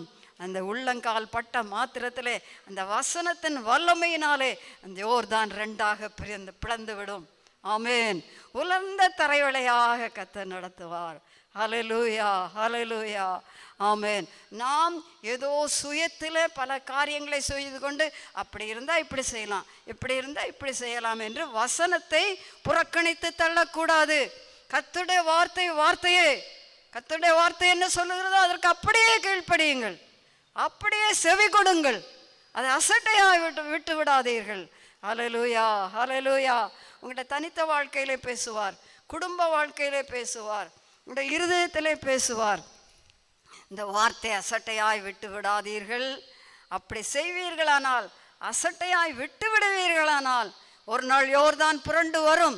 [SPEAKER 1] அந்த உள்ளங்கால் பட்ட மாத்திரத்திலே அந்த வசனத்தின் வல்லமையினாலே அந்த யோர்தான் ரெண்டாக பிறந்து பிளந்து விடும் ஆமேன் உலர்ந்த தரைவளையாக கத்த நடத்துவார் ஹலலூயா ஹலலூயா ஆமேன் நாம் ஏதோ சுயத்தில் பல காரியங்களை செய்து கொண்டு அப்படி இருந்தால் இப்படி செய்யலாம் இப்படி இருந்தால் இப்படி செய்யலாம் என்று வசனத்தை புறக்கணித்து தள்ளக்கூடாது கத்துடைய வார்த்தை வார்த்தையே கத்துடைய வார்த்தை என்ன சொல்லுகிறதோ அதற்கு அப்படியே கீழ்ப்படியுங்கள் அப்படியே செவி கொடுங்கள் அதை அசட்டையா விட்டு விட்டு விடாதீர்கள் அலலூயா அலலூயா உங்கள்கிட்ட தனித்த வாழ்க்கையிலே பேசுவார் குடும்ப வாழ்க்கையிலே பேசுவார் உங்களுடைய இருதயத்திலே பேசுவார் இந்த வார்த்தை அசட்டையாய் விட்டு விடாதீர்கள் அப்படி செய்வீர்களானால் அசட்டையாய் விட்டு விடுவீர்களானால் ஒரு நாள் யோர்தான் புரண்டு வரும்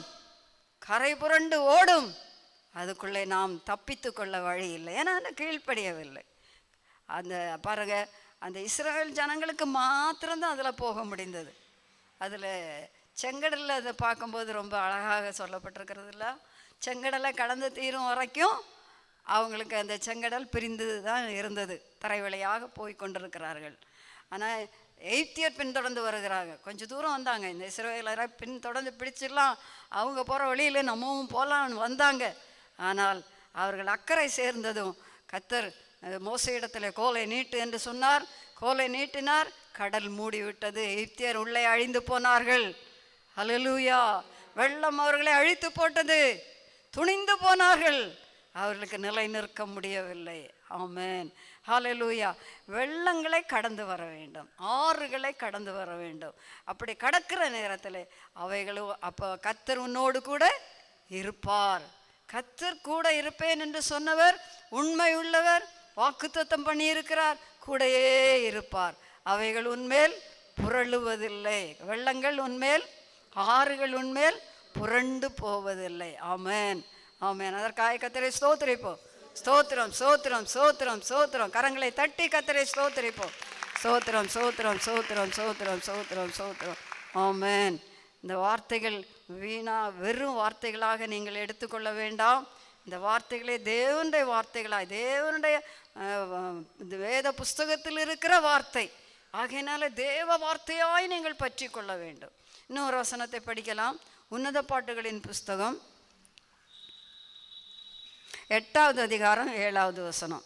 [SPEAKER 1] கரை புரண்டு ஓடும் அதுக்குள்ளே நாம் தப்பித்து கொள்ள வழி இல்லை ஏன்னா கீழ்ப்படியவில்லை அந்த பாருங்க அந்த இஸ்ரேல் ஜனங்களுக்கு மாத்திரம்தான் அதில் போக முடிந்தது அதில் செங்கடலில் அதை பார்க்கும்போது ரொம்ப அழகாக இல்லை செங்கடலை கடந்த தீரும் வரைக்கும் அவங்களுக்கு அந்த செங்கடல் பிரிந்து தான் இருந்தது தரைவழியாக போய் கொண்டிருக்கிறார்கள் ஆனால் எயிட் இயர் பின்தொடர்ந்து வருகிறாங்க கொஞ்சம் தூரம் வந்தாங்க இந்த இஸ்ரேலரை பின்தொடர்ந்து பிடிச்சிடலாம் அவங்க போகிற வழியில் நம்மவும் போகலான்னு வந்தாங்க ஆனால் அவர்கள் அக்கறை சேர்ந்ததும் கத்தர் இடத்துல கோலை நீட்டு என்று சொன்னார் கோலை நீட்டினார் கடல் மூடிவிட்டது எய்த்தியர் உள்ளே அழிந்து போனார்கள் அலலூயா வெள்ளம் அவர்களை அழித்து போட்டது துணிந்து போனார்கள் அவர்களுக்கு நிலை நிற்க முடியவில்லை ஆமேன் ஹாலலூயா வெள்ளங்களை கடந்து வர வேண்டும் ஆறுகளை கடந்து வர வேண்டும் அப்படி கடக்கிற நேரத்தில் அவைகளும் அப்போ கத்தர் உன்னோடு கூட இருப்பார் கத்தர் கூட இருப்பேன் என்று சொன்னவர் உண்மை உள்ளவர் வாக்குத்தத்தம் பண்ணியிருக்கிறார் கூடையே இருப்பார் அவைகள் உன்மேல் புரளுவதில்லை வெள்ளங்கள் உன்மேல் ஆறுகள் உன்மேல் புரண்டு போவதில்லை ஆமேன் ஆமேன் அதற்காக கத்திரை ஸ்தோத்திரிப்போம் ஸ்தோத்திரம் சோத்திரம் சோத்திரம் சோத்திரம் கரங்களை தட்டி கத்தரை ஸ்தோத்திரிப்போம் சோத்திரம் சோத்திரம் சோத்திரம் சோத்திரம் சோத்திரம் சோத்திரம் ஆமேன் இந்த வார்த்தைகள் வீணா வெறும் வார்த்தைகளாக நீங்கள் எடுத்துக்கொள்ள வேண்டாம் இந்த வார்த்தைகளே தேவனுடைய வார்த்தைகளாய் தேவனுடைய வேத புஸ்தகத்தில் இருக்கிற வார்த்தை ஆகையினால தேவ வார்த்தையாய் நீங்கள் பற்றி கொள்ள வேண்டும் இன்னொரு வசனத்தை படிக்கலாம் உன்னத பாட்டுகளின் புஸ்தகம் எட்டாவது அதிகாரம் ஏழாவது வசனம்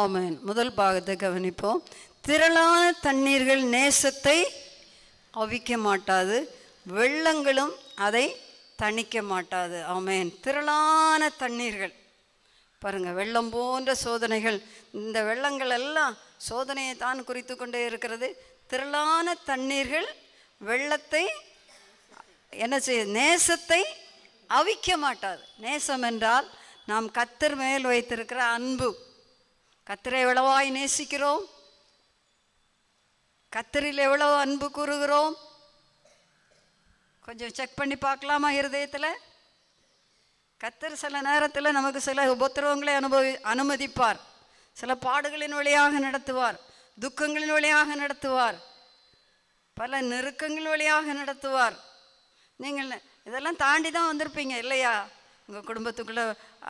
[SPEAKER 1] ஆமேன் முதல் பாகத்தை கவனிப்போம் திரளான தண்ணீர்கள் நேசத்தை அவிக்க மாட்டாது வெள்ளங்களும் அதை தணிக்க மாட்டாது ஆமேன் திரளான தண்ணீர்கள் பாருங்கள் வெள்ளம் போன்ற சோதனைகள் இந்த வெள்ளங்கள் எல்லாம் சோதனையை தான் குறித்து கொண்டே இருக்கிறது திரளான தண்ணீர்கள் வெள்ளத்தை என்ன செய்ய நேசத்தை அவிக்க மாட்டாது நேசம் என்றால் நாம் கத்தர் மேல் வைத்திருக்கிற அன்பு கத்தரை எவ்வளவாய் நேசிக்கிறோம் கத்தரில் எவ்வளோ அன்பு கூறுகிறோம் கொஞ்சம் செக் பண்ணி பார்க்கலாமா இருதயத்தில் கத்தர் சில நேரத்தில் நமக்கு சில உபத்திரவங்களை அனுபவி அனுமதிப்பார் சில பாடுகளின் வழியாக நடத்துவார் துக்கங்களின் வழியாக நடத்துவார் பல நெருக்கங்கள் வழியாக நடத்துவார் நீங்கள் இதெல்லாம் தாண்டி தான் வந்திருப்பீங்க இல்லையா உங்கள் குடும்பத்துக்குள்ளே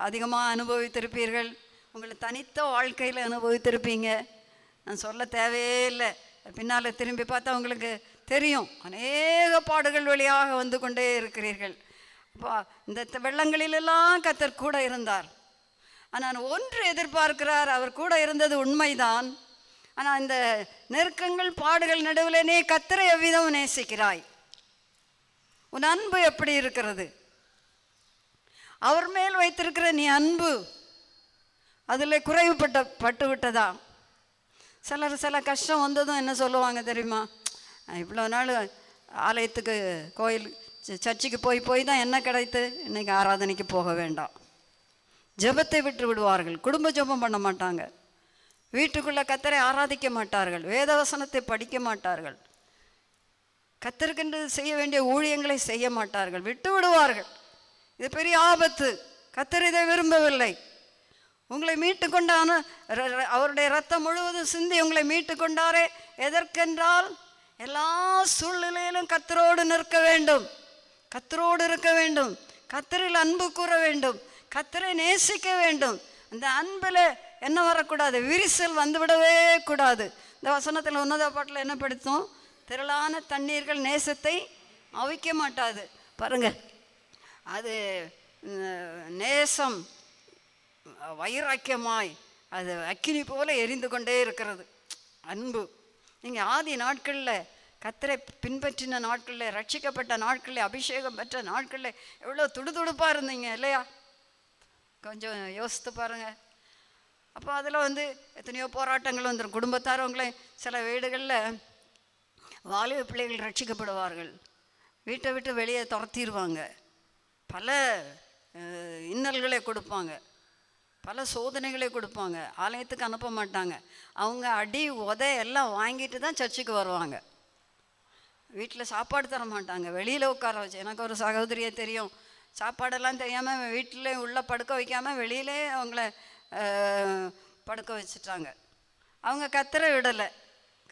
[SPEAKER 1] அதிகமாக அனுபவித்திருப்பீர்கள் உங்களை தனித்த வாழ்க்கையில் அனுபவித்திருப்பீங்க நான் சொல்ல தேவையே இல்லை பின்னால் திரும்பி பார்த்தா உங்களுக்கு தெரியும் அநேக பாடுகள் வழியாக வந்து கொண்டே இருக்கிறீர்கள் இந்த வெள்ளங்களிலெல்லாம் கத்தர் கூட இருந்தார் ஆனால் ஒன்று எதிர்பார்க்கிறார் அவர் கூட இருந்தது உண்மைதான் ஆனால் இந்த நெருக்கங்கள் பாடுகள் நடுவில் நீ கத்தரை எவ்விதம் நேசிக்கிறாய் உன் அன்பு எப்படி இருக்கிறது அவர் மேல் வைத்திருக்கிற நீ அன்பு அதில் குறைவுபட்ட பட்டு விட்டதா சிலர் சில கஷ்டம் வந்ததும் என்ன சொல்லுவாங்க தெரியுமா இவ்வளோ நாள் ஆலயத்துக்கு கோயில் சர்ச்சுக்கு போய் போய் தான் என்ன கிடைத்து இன்றைக்கி ஆராதனைக்கு போக வேண்டாம் ஜபத்தை விட்டு விடுவார்கள் குடும்ப ஜபம் பண்ண மாட்டாங்க வீட்டுக்குள்ளே கத்தரை ஆராதிக்க மாட்டார்கள் வேதவசனத்தை படிக்க மாட்டார்கள் கத்தருக்கென்று செய்ய வேண்டிய ஊழியங்களை செய்ய மாட்டார்கள் விட்டு விடுவார்கள் இது பெரிய ஆபத்து கத்தர் இதை விரும்பவில்லை உங்களை மீட்டு கொண்டான அவருடைய ரத்தம் முழுவதும் சிந்தி உங்களை மீட்டு கொண்டாரே எதற்கென்றால் எல்லா சூழ்நிலையிலும் கத்தரோடு நிற்க வேண்டும் கத்தரோடு இருக்க வேண்டும் கத்தரில் அன்பு கூற வேண்டும் கத்தரை நேசிக்க வேண்டும் அந்த அன்பில் என்ன வரக்கூடாது விரிசல் வந்துவிடவே கூடாது இந்த வசனத்தில் உன்னத பாட்டில் என்ன படுத்தும் திரளான தண்ணீர்கள் நேசத்தை அவிக்க மாட்டாது பாருங்கள் அது நேசம் வைராக்கியமாய் அது அக்கினி போல எரிந்து கொண்டே இருக்கிறது அன்பு நீங்கள் ஆதி நாட்களில் கத்தரை பின்பற்றின நாட்களில் ரட்சிக்கப்பட்ட நாட்களில் அபிஷேகம் பெற்ற நாட்களில் எவ்வளோ துடுதுடுப்பாக இருந்தீங்க இல்லையா கொஞ்சம் யோசித்து பாருங்கள் அப்போ அதில் வந்து எத்தனையோ போராட்டங்கள் வந்துடும் குடும்பத்தாரவங்களே சில வீடுகளில் வாலிப பிள்ளைகள் ரட்சிக்கப்படுவார்கள் வீட்டை விட்டு வெளியே துரத்திடுவாங்க பல இன்னல்களை கொடுப்பாங்க பல சோதனைகளை கொடுப்பாங்க ஆலயத்துக்கு அனுப்ப மாட்டாங்க அவங்க அடி உதை எல்லாம் வாங்கிட்டு தான் சர்ச்சுக்கு வருவாங்க வீட்டில் சாப்பாடு தர மாட்டாங்க வெளியில் உட்கார வச்சு எனக்கு ஒரு சகோதரியை தெரியும் சாப்பாடெல்லாம் தெரியாமல் வீட்டில் உள்ளே படுக்க வைக்காமல் வெளியிலே அவங்கள படுக்க வச்சுட்டாங்க அவங்க கத்திர விடலை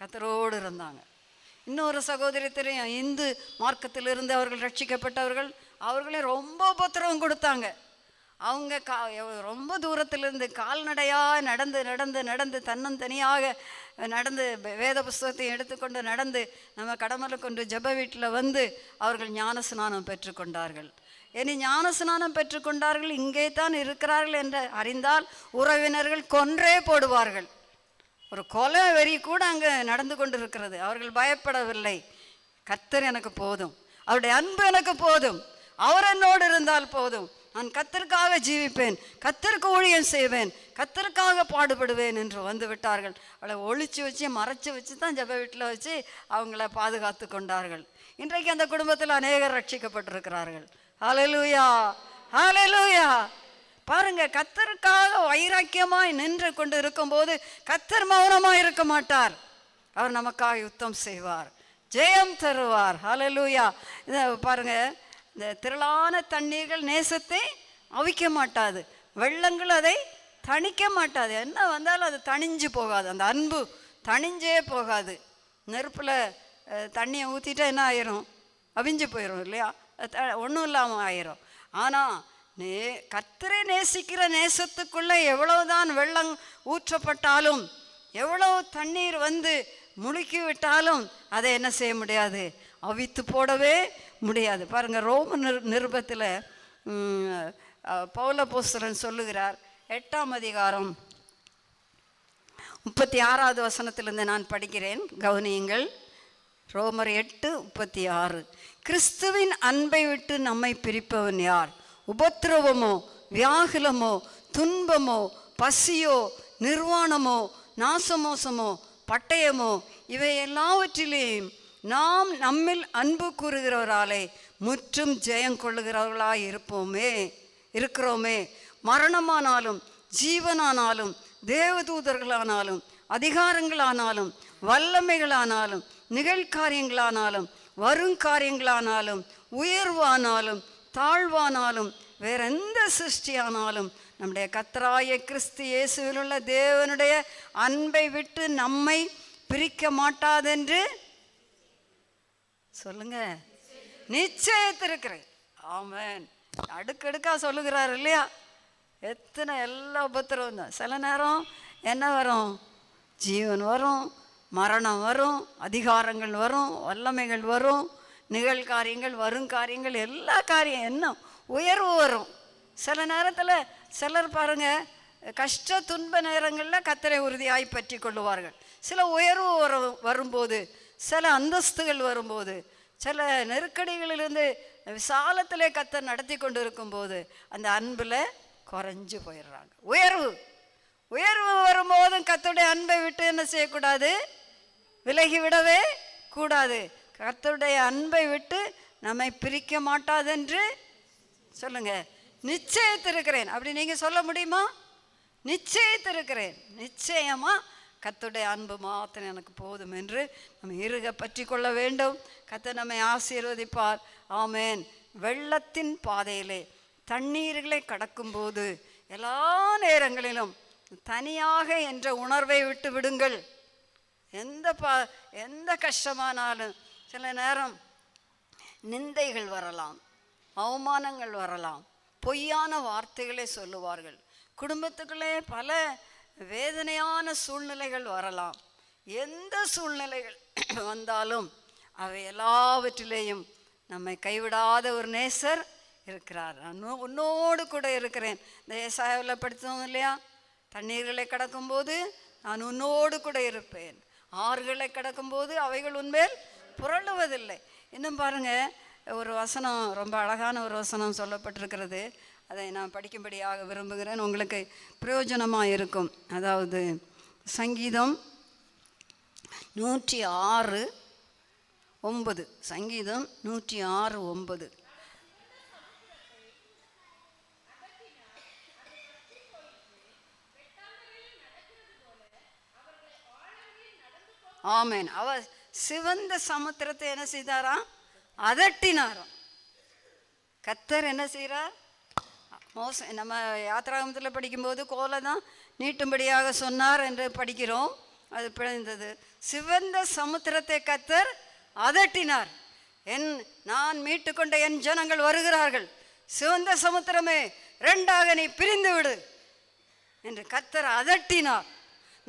[SPEAKER 1] கத்திரோடு இருந்தாங்க இன்னொரு சகோதரி தெரியும் இந்து மார்க்கத்திலிருந்து அவர்கள் ரட்சிக்கப்பட்டவர்கள் அவர்களே ரொம்ப உபத்திரவம் கொடுத்தாங்க அவங்க கா ரொம்ப தூரத்திலிருந்து கால்நடையாக நடந்து நடந்து நடந்து தன்னந்தனியாக நடந்து வேத புஸ்தகத்தை எடுத்துக்கொண்டு நடந்து நம்ம கடமலை கொண்டு ஜப வீட்டில் வந்து அவர்கள் ஞான ஸ்நானம் பெற்றுக்கொண்டார்கள் இனி ஞான ஸ்நானம் பெற்றுக்கொண்டார்கள் இங்கே தான் இருக்கிறார்கள் என்று அறிந்தால் உறவினர்கள் கொன்றே போடுவார்கள் ஒரு கொலை வெறி கூட அங்கே நடந்து கொண்டிருக்கிறது அவர்கள் பயப்படவில்லை கத்தர் எனக்கு போதும் அவருடைய அன்பு எனக்கு போதும் அவர் என்னோடு இருந்தால் போதும் நான் கத்தருக்காக ஜீவிப்பேன் கத்தருக்கு ஊழியம் செய்வேன் கத்தருக்காக பாடுபடுவேன் என்று வந்து விட்டார்கள் அவளை ஒழிச்சு வச்சு மறைச்சு வச்சு தான் ஜப வீட்டில் வச்சு அவங்கள பாதுகாத்து கொண்டார்கள் இன்றைக்கு அந்த குடும்பத்தில் அநேகர் ரட்சிக்கப்பட்டிருக்கிறார்கள் ஹலலூயா ஹலலூயா பாருங்க கத்தருக்காக வைராக்கியமாய் நின்று கொண்டு இருக்கும்போது கத்தர் மௌனமாக இருக்க மாட்டார் அவர் நமக்காக யுத்தம் செய்வார் ஜெயம் தருவார் ஹலலூயா இதை பாருங்கள் இந்த திரளான தண்ணீர்கள் நேசத்தை அவிக்க மாட்டாது வெள்ளங்கள் அதை தணிக்க மாட்டாது என்ன வந்தாலும் அது தணிஞ்சு போகாது அந்த அன்பு தணிஞ்சே போகாது நெருப்பில் தண்ணியை ஊற்றிட்டா என்ன ஆயிரும் அவிஞ்சு போயிடும் இல்லையா ஒன்றும் இல்லாமல் ஆயிரும் ஆனால் நே கத்திரை நேசிக்கிற நேசத்துக்குள்ளே எவ்வளவுதான் வெள்ளம் ஊற்றப்பட்டாலும் எவ்வளவு தண்ணீர் வந்து முழுக்கி விட்டாலும் அதை என்ன செய்ய முடியாது அவித்து போடவே முடியாது பாருங்கள் ரோம நிரு நிருபத்தில் பௌல சொல்லுகிறார் எட்டாம் அதிகாரம் முப்பத்தி ஆறாவது வசனத்திலிருந்து நான் படிக்கிறேன் கவனியுங்கள் ரோமர் எட்டு முப்பத்தி ஆறு கிறிஸ்துவின் அன்பை விட்டு நம்மை பிரிப்பவன் யார் உபத்திரவமோ வியாகுலமோ துன்பமோ பசியோ நிர்வாணமோ நாசமோசமோ பட்டயமோ இவை எல்லாவற்றிலேயும் நாம் நம்மில் அன்பு கூறுகிறவராலே முற்றும் ஜெயம் கொள்ளுகிறவர்களாய் இருப்போமே இருக்கிறோமே மரணமானாலும் ஜீவனானாலும் தேவதூதர்களானாலும் அதிகாரங்களானாலும் வல்லமைகளானாலும் நிகழ்காரியங்களானாலும் வருங்காரியங்களானாலும் உயர்வானாலும் தாழ்வானாலும் வேற எந்த சிருஷ்டியானாலும் நம்முடைய கத்தராய கிறிஸ்து இயேசுவிலுள்ள தேவனுடைய அன்பை விட்டு நம்மை பிரிக்க மாட்டாதென்று சொல்லுங்க நிச்சயத்திருக்கிறேன் ஆமேன் அடுக்கடுக்கா சொல்லுகிறாரு இல்லையா எத்தனை எல்லா உபத்திரவும் தான் சில நேரம் என்ன வரும் ஜீவன் வரும் மரணம் வரும் அதிகாரங்கள் வரும் வல்லமைகள் வரும் நிகழ்காரியங்கள் வரும் காரியங்கள் எல்லா காரியம் என்ன உயர்வு வரும் சில நேரத்தில் சிலர் பாருங்கள் கஷ்ட துன்ப நேரங்களில் கத்தரை உறுதியாகி பற்றி கொள்ளுவார்கள் சில உயர்வு வரும் வரும்போது சில அந்தஸ்துகள் வரும்போது சில நெருக்கடிகளிலிருந்து விசாலத்திலே கத்த நடத்தி கொண்டு இருக்கும்போது அந்த அன்பில் குறைஞ்சு போயிடுறாங்க உயர்வு உயர்வு வரும்போதும் கத்துடைய அன்பை விட்டு என்ன செய்யக்கூடாது விலகி விடவே கூடாது கத்துடைய அன்பை விட்டு நம்மை பிரிக்க மாட்டாதென்று சொல்லுங்க நிச்சயத்திருக்கிறேன் அப்படி நீங்கள் சொல்ல முடியுமா நிச்சயத்திருக்கிறேன் நிச்சயமாக கத்துடைய அன்பு மாத்திரம் எனக்கு போதும் என்று நம்ம இருக பற்றி கொள்ள வேண்டும் கத்தை நம்மை ஆசீர்வதிப்பார் ஆமேன் வெள்ளத்தின் பாதையிலே தண்ணீர்களை கடக்கும்போது எல்லா நேரங்களிலும் தனியாக என்ற உணர்வை விட்டு விடுங்கள் எந்த பா எந்த கஷ்டமானாலும் சில நேரம் நிந்தைகள் வரலாம் அவமானங்கள் வரலாம் பொய்யான வார்த்தைகளை சொல்லுவார்கள் குடும்பத்துக்குள்ளே பல வேதனையான சூழ்நிலைகள் வரலாம் எந்த சூழ்நிலைகள் வந்தாலும் அவை எல்லாவற்றிலேயும் நம்மை கைவிடாத ஒரு நேசர் இருக்கிறார் நான் உன்னோடு கூட இருக்கிறேன் இந்த ஏசாயில் படித்தோம் இல்லையா தண்ணீர்களை கடக்கும்போது நான் உன்னோடு கூட இருப்பேன் ஆறுகளை கடக்கும்போது அவைகள் உண்மையில் புரளுவதில்லை இன்னும் பாருங்கள் ஒரு வசனம் ரொம்ப அழகான ஒரு வசனம் சொல்லப்பட்டிருக்கிறது அதை நான் படிக்கும்படியாக விரும்புகிறேன் உங்களுக்கு பிரயோஜனமாக இருக்கும் அதாவது சங்கீதம் நூற்றி ஆறு ஒன்பது சங்கீதம் நூற்றி ஆறு ஒன்பது ஆமேன் அவ சிவந்த சமுத்திரத்தை என்ன செய்தாராம் அதட்டினாராம் கத்தர் என்ன செய்கிறார் மோச நம்ம யாத்திராகமத்தில் படிக்கும்போது கோலை தான் நீட்டும்படியாக சொன்னார் என்று படிக்கிறோம் அது பிழைந்தது சிவந்த சமுத்திரத்தை கத்தர் அதட்டினார் என் நான் மீட்டுக்கொண்ட என் ஜனங்கள் வருகிறார்கள் சிவந்த சமுத்திரமே ரெண்டாக நீ பிரிந்து விடு என்று கத்தர் அதட்டினார்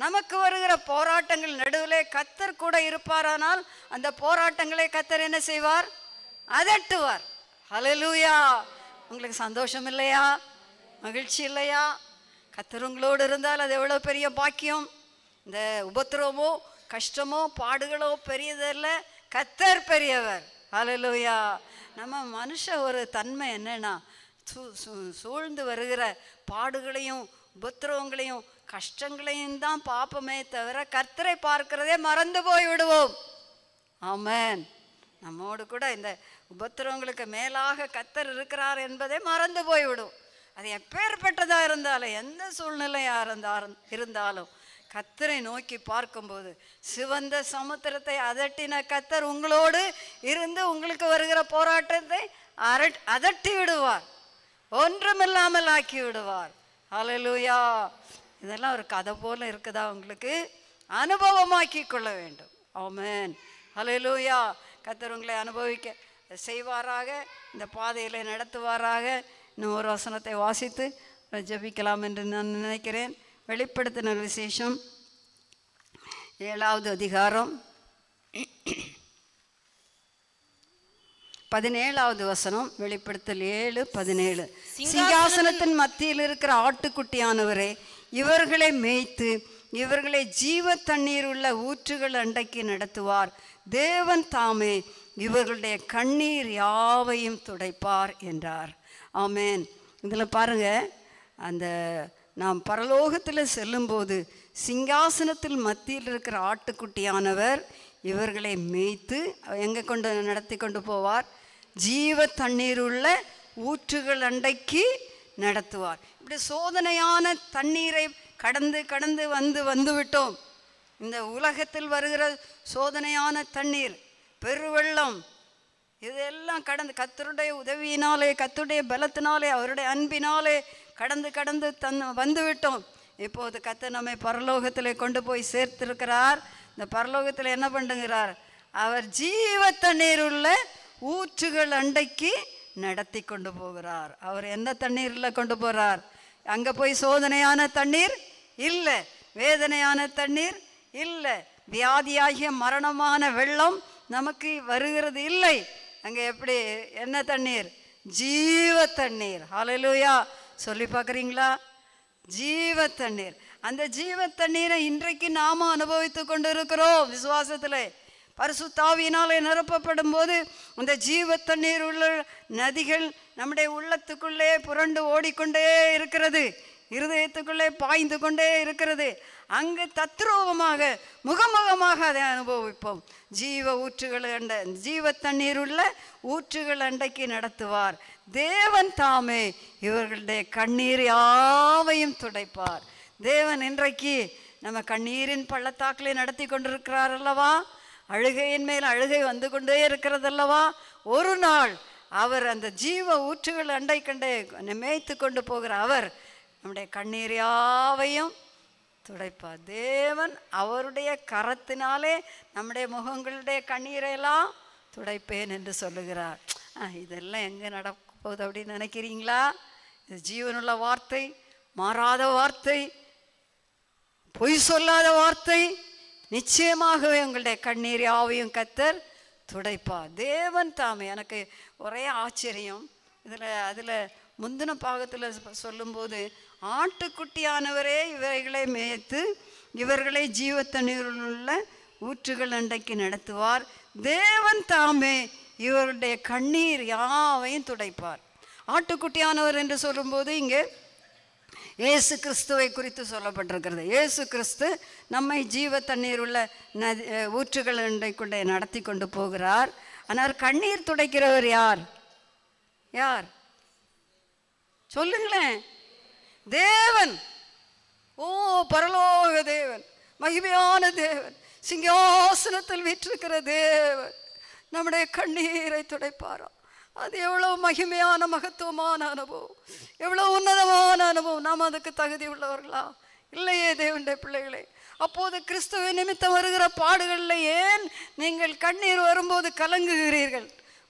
[SPEAKER 1] நமக்கு வருகிற போராட்டங்கள் நடுவில் கத்தர் கூட இருப்பாரானால் அந்த போராட்டங்களை கத்தர் என்ன செய்வார் அதட்டுவார் ஹலலூயா உங்களுக்கு சந்தோஷம் இல்லையா மகிழ்ச்சி இல்லையா உங்களோடு இருந்தால் அது எவ்வளோ பெரிய பாக்கியம் இந்த உபத்திரமோ கஷ்டமோ பாடுகளோ பெரியதல்ல கத்தர் பெரியவர் அலலூயா நம்ம மனுஷ ஒரு தன்மை என்னன்னா சூழ்ந்து வருகிற பாடுகளையும் உபத்திரவங்களையும் கஷ்டங்களையும் தான் பார்ப்போமே தவிர கர்த்தரை பார்க்கிறதே மறந்து போய் விடுவோம் ஆமேன் நம்மோடு கூட இந்த உபத்திரவங்களுக்கு மேலாக கத்தர் இருக்கிறார் என்பதே மறந்து போய்விடும் அது எப்பேற்பட்டதாக இருந்தாலும் எந்த சூழ்நிலையாக இருந்தாலும் இருந்தாலும் கத்தரை நோக்கி பார்க்கும்போது சிவந்த சமுத்திரத்தை அதட்டின கத்தர் உங்களோடு இருந்து உங்களுக்கு வருகிற போராட்டத்தை அரட் அதட்டி விடுவார் ஒன்றுமில்லாமல் ஆக்கி விடுவார் அலலூயா இதெல்லாம் ஒரு கதை போல இருக்குதா உங்களுக்கு அனுபவமாக்கி கொள்ள வேண்டும் ஆமேன் அலலூயா கத்தர் உங்களை அனுபவிக்க செய்வாராக இந்த பாதையில் நடத்துவாராக இன்னும் ஒரு வசனத்தை வாசித்து ஜபிக்கலாம் என்று நான் நினைக்கிறேன் வெளிப்படுத்தின விசேஷம் ஏழாவது அதிகாரம் பதினேழாவது வசனம் வெளிப்படுத்தல் ஏழு பதினேழு சிங்காசனத்தின் மத்தியில் இருக்கிற ஆட்டுக்குட்டியானவரே இவர்களை மேய்த்து இவர்களை ஜீவ தண்ணீர் உள்ள ஊற்றுகள் அண்டைக்கு நடத்துவார் தேவன் தாமே இவர்களுடைய கண்ணீர் யாவையும் துடைப்பார் என்றார் ஆமேன் இதில் பாருங்க அந்த நாம் பரலோகத்தில் செல்லும்போது சிங்காசனத்தில் மத்தியில் இருக்கிற ஆட்டுக்குட்டியானவர் இவர்களை மேய்த்து எங்கே கொண்டு நடத்தி கொண்டு போவார் ஜீவ தண்ணீர் உள்ள ஊற்றுகள் அண்டைக்கு நடத்துவார் இப்படி சோதனையான தண்ணீரை கடந்து கடந்து வந்து வந்துவிட்டோம் இந்த உலகத்தில் வருகிற சோதனையான தண்ணீர் பெருவெள்ளம் இதெல்லாம் கடந்து கத்தருடைய உதவியினாலே கத்தருடைய பலத்தினாலே அவருடைய அன்பினாலே கடந்து கடந்து தன் வந்துவிட்டோம் இப்போது கத்த நம்மை பரலோகத்தில் கொண்டு போய் சேர்த்திருக்கிறார் இந்த பரலோகத்தில் என்ன பண்ணுங்கிறார் அவர் ஜீவ தண்ணீர் உள்ள ஊற்றுகள் அண்டைக்கு நடத்தி கொண்டு போகிறார் அவர் எந்த தண்ணீரில் கொண்டு போகிறார் அங்கே போய் சோதனையான தண்ணீர் இல்லை வேதனையான தண்ணீர் இல்லை வியாதியாகிய மரணமான வெள்ளம் நமக்கு வருகிறது இல்லை அங்கே எப்படி என்ன தண்ணீர் ஜீவ தண்ணீர் ஹலலூயா சொல்லி பார்க்குறீங்களா ஜீவ தண்ணீர் அந்த ஜீவ தண்ணீரை இன்றைக்கு நாம அனுபவித்து கொண்டு இருக்கிறோம் விசுவாசத்தில் பரிசுத்தாவியினாலே நிரப்பப்படும் போது அந்த ஜீவ தண்ணீர் உள்ள நதிகள் நம்முடைய உள்ளத்துக்குள்ளே புரண்டு ஓடிக்கொண்டே இருக்கிறது இருதயத்துக்குள்ளே பாய்ந்து கொண்டே இருக்கிறது அங்கு தத்ரூபமாக முகமுகமாக அதை அனுபவிப்போம் ஜீவ ஊற்றுகள் அண்ட ஜீவ தண்ணீர் உள்ள ஊற்றுகள் அண்டைக்கு நடத்துவார் தேவன் தாமே இவர்களுடைய கண்ணீர் யாவையும் துடைப்பார் தேவன் இன்றைக்கு நம்ம கண்ணீரின் பள்ளத்தாக்களை நடத்தி கொண்டிருக்கிறார் அல்லவா அழுகையின் மேல் அழுகை வந்து கொண்டே இருக்கிறதல்லவா ஒரு நாள் அவர் அந்த ஜீவ ஊற்றுகள் அண்டை கண்டே மேய்த்து கொண்டு போகிற அவர் நம்முடைய கண்ணீர் யாவையும் துடைப்பார் தேவன் அவருடைய கரத்தினாலே நம்முடைய முகங்களுடைய கண்ணீரையெல்லாம் துடைப்பேன் என்று சொல்லுகிறார் இதெல்லாம் எங்கே நடக்க போகுது அப்படின்னு நினைக்கிறீங்களா இது ஜீவனுள்ள வார்த்தை மாறாத வார்த்தை பொய் சொல்லாத வார்த்தை நிச்சயமாகவே உங்களுடைய கண்ணீர் யாவையும் கத்தர் துடைப்பா தேவன் தாமே எனக்கு ஒரே ஆச்சரியம் இதில் அதில் முந்தின பாகத்தில் சொல்லும்போது ஆட்டுக்குட்டியானவரே இவைகளை மேய்த்து இவர்களை ஜீவத்தண்ணீருள்ள ஊற்றுகள் அண்டைக்கு நடத்துவார் தேவன் தாமே இவருடைய கண்ணீர் யாவையும் துடைப்பார் ஆட்டுக்குட்டியானவர் என்று சொல்லும்போது இங்கே இயேசு கிறிஸ்துவை குறித்து சொல்லப்பட்டிருக்கிறது இயேசு கிறிஸ்து நம்மை ஜீவ தண்ணீர் உள்ள நதி ஊற்றுகள் கொண்டே நடத்தி கொண்டு போகிறார் ஆனால் கண்ணீர் துடைக்கிறவர் யார் யார் சொல்லுங்களேன் தேவன் ஓ பரலோக தேவன் மகிமையான தேவன் சிங்காசனத்தில் வீற்றிருக்கிற தேவன் நம்முடைய கண்ணீரை துடைப்பாரா அது எவ்வளோ மகிமையான மகத்துவமான அனுபவம் எவ்வளோ உன்னதமான அனுபவம் நாம் அதுக்கு தகுதி உள்ளவர்களா இல்லையே தேவனுடைய பிள்ளைகளே அப்போது கிறிஸ்துவ நிமித்தம் வருகிற பாடுகளில் ஏன் நீங்கள் கண்ணீர் வரும்போது கலங்குகிறீர்கள்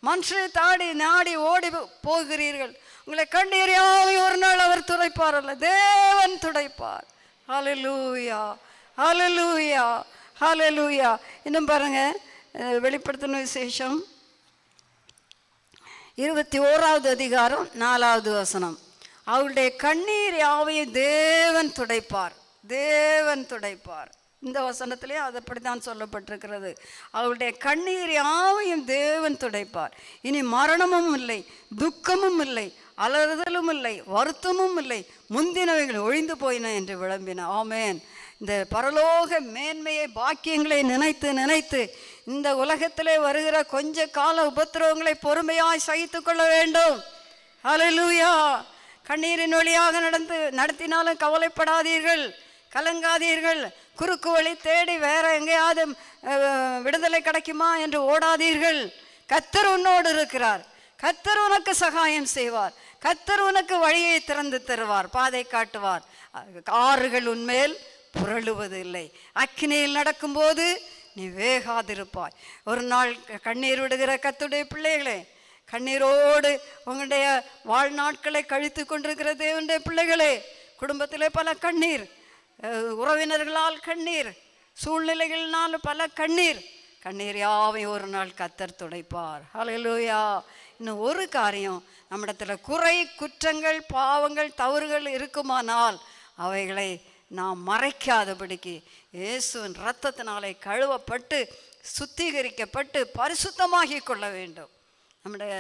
[SPEAKER 1] மனுஷனை தாடி நாடி ஓடி போகிறீர்கள் உங்களை கண்ணீர் யாவை ஒரு நாள் அவர் துடைப்பார் அல்ல தேவன் துடைப்பார் ஹலலூயா ஹலலூயா ஹலலூயா இன்னும் பாருங்க வெளிப்படுத்தின விசேஷம் இருபத்தி ஓராவது அதிகாரம் நாலாவது வசனம் அவளுடைய கண்ணீர் யாவையும் தேவன் துடைப்பார் தேவன் துடைப்பார் இந்த வசனத்திலே அது தான் சொல்லப்பட்டிருக்கிறது அவளுடைய கண்ணீர் யாவையும் தேவன் துடைப்பார் இனி மரணமும் இல்லை துக்கமும் இல்லை அலறுதலும் இல்லை வருத்தமும் இல்லை முந்தினவைகள் ஒழிந்து போயின என்று விளம்பின ஆமேன் இந்த பரலோக மேன்மையை பாக்கியங்களை நினைத்து நினைத்து இந்த உலகத்திலே வருகிற கொஞ்ச கால உபத்திரவங்களை பொறுமையாய் சகித்து கொள்ள வேண்டும் அலலூயா கண்ணீரின் வழியாக நடந்து நடத்தினாலும் கவலைப்படாதீர்கள் கலங்காதீர்கள் குறுக்கு வழி தேடி வேற எங்கேயாவது விடுதலை கிடைக்குமா என்று ஓடாதீர்கள் கத்தர் உன்னோடு இருக்கிறார் கத்தர் உனக்கு சகாயம் செய்வார் கத்தர் உனக்கு வழியை திறந்து தருவார் பாதை காட்டுவார் ஆறுகள் உன்மேல் புரழுவது இல்லை அக்கினியில் நடக்கும்போது நீ வேகாதிருப்பாய் ஒரு நாள் கண்ணீர் விடுகிற கத்துடைய பிள்ளைகளே கண்ணீரோடு உங்களுடைய வாழ்நாட்களை கழித்து கொண்டிருக்கிற தேவனுடைய பிள்ளைகளே குடும்பத்திலே பல கண்ணீர் உறவினர்களால் கண்ணீர் சூழ்நிலைகளினால் பல கண்ணீர் கண்ணீர் யாவையும் ஒரு நாள் கத்தர் துடைப்பார் ஹலோ லூயா இன்னும் ஒரு காரியம் நம்மிடத்தில் குறை குற்றங்கள் பாவங்கள் தவறுகள் இருக்குமானால் அவைகளை நாம் மறைக்காதபடிக்கு இயேசுவின் இரத்தத்தினாலே கழுவப்பட்டு சுத்திகரிக்கப்பட்டு பரிசுத்தமாகி கொள்ள வேண்டும் நம்முடைய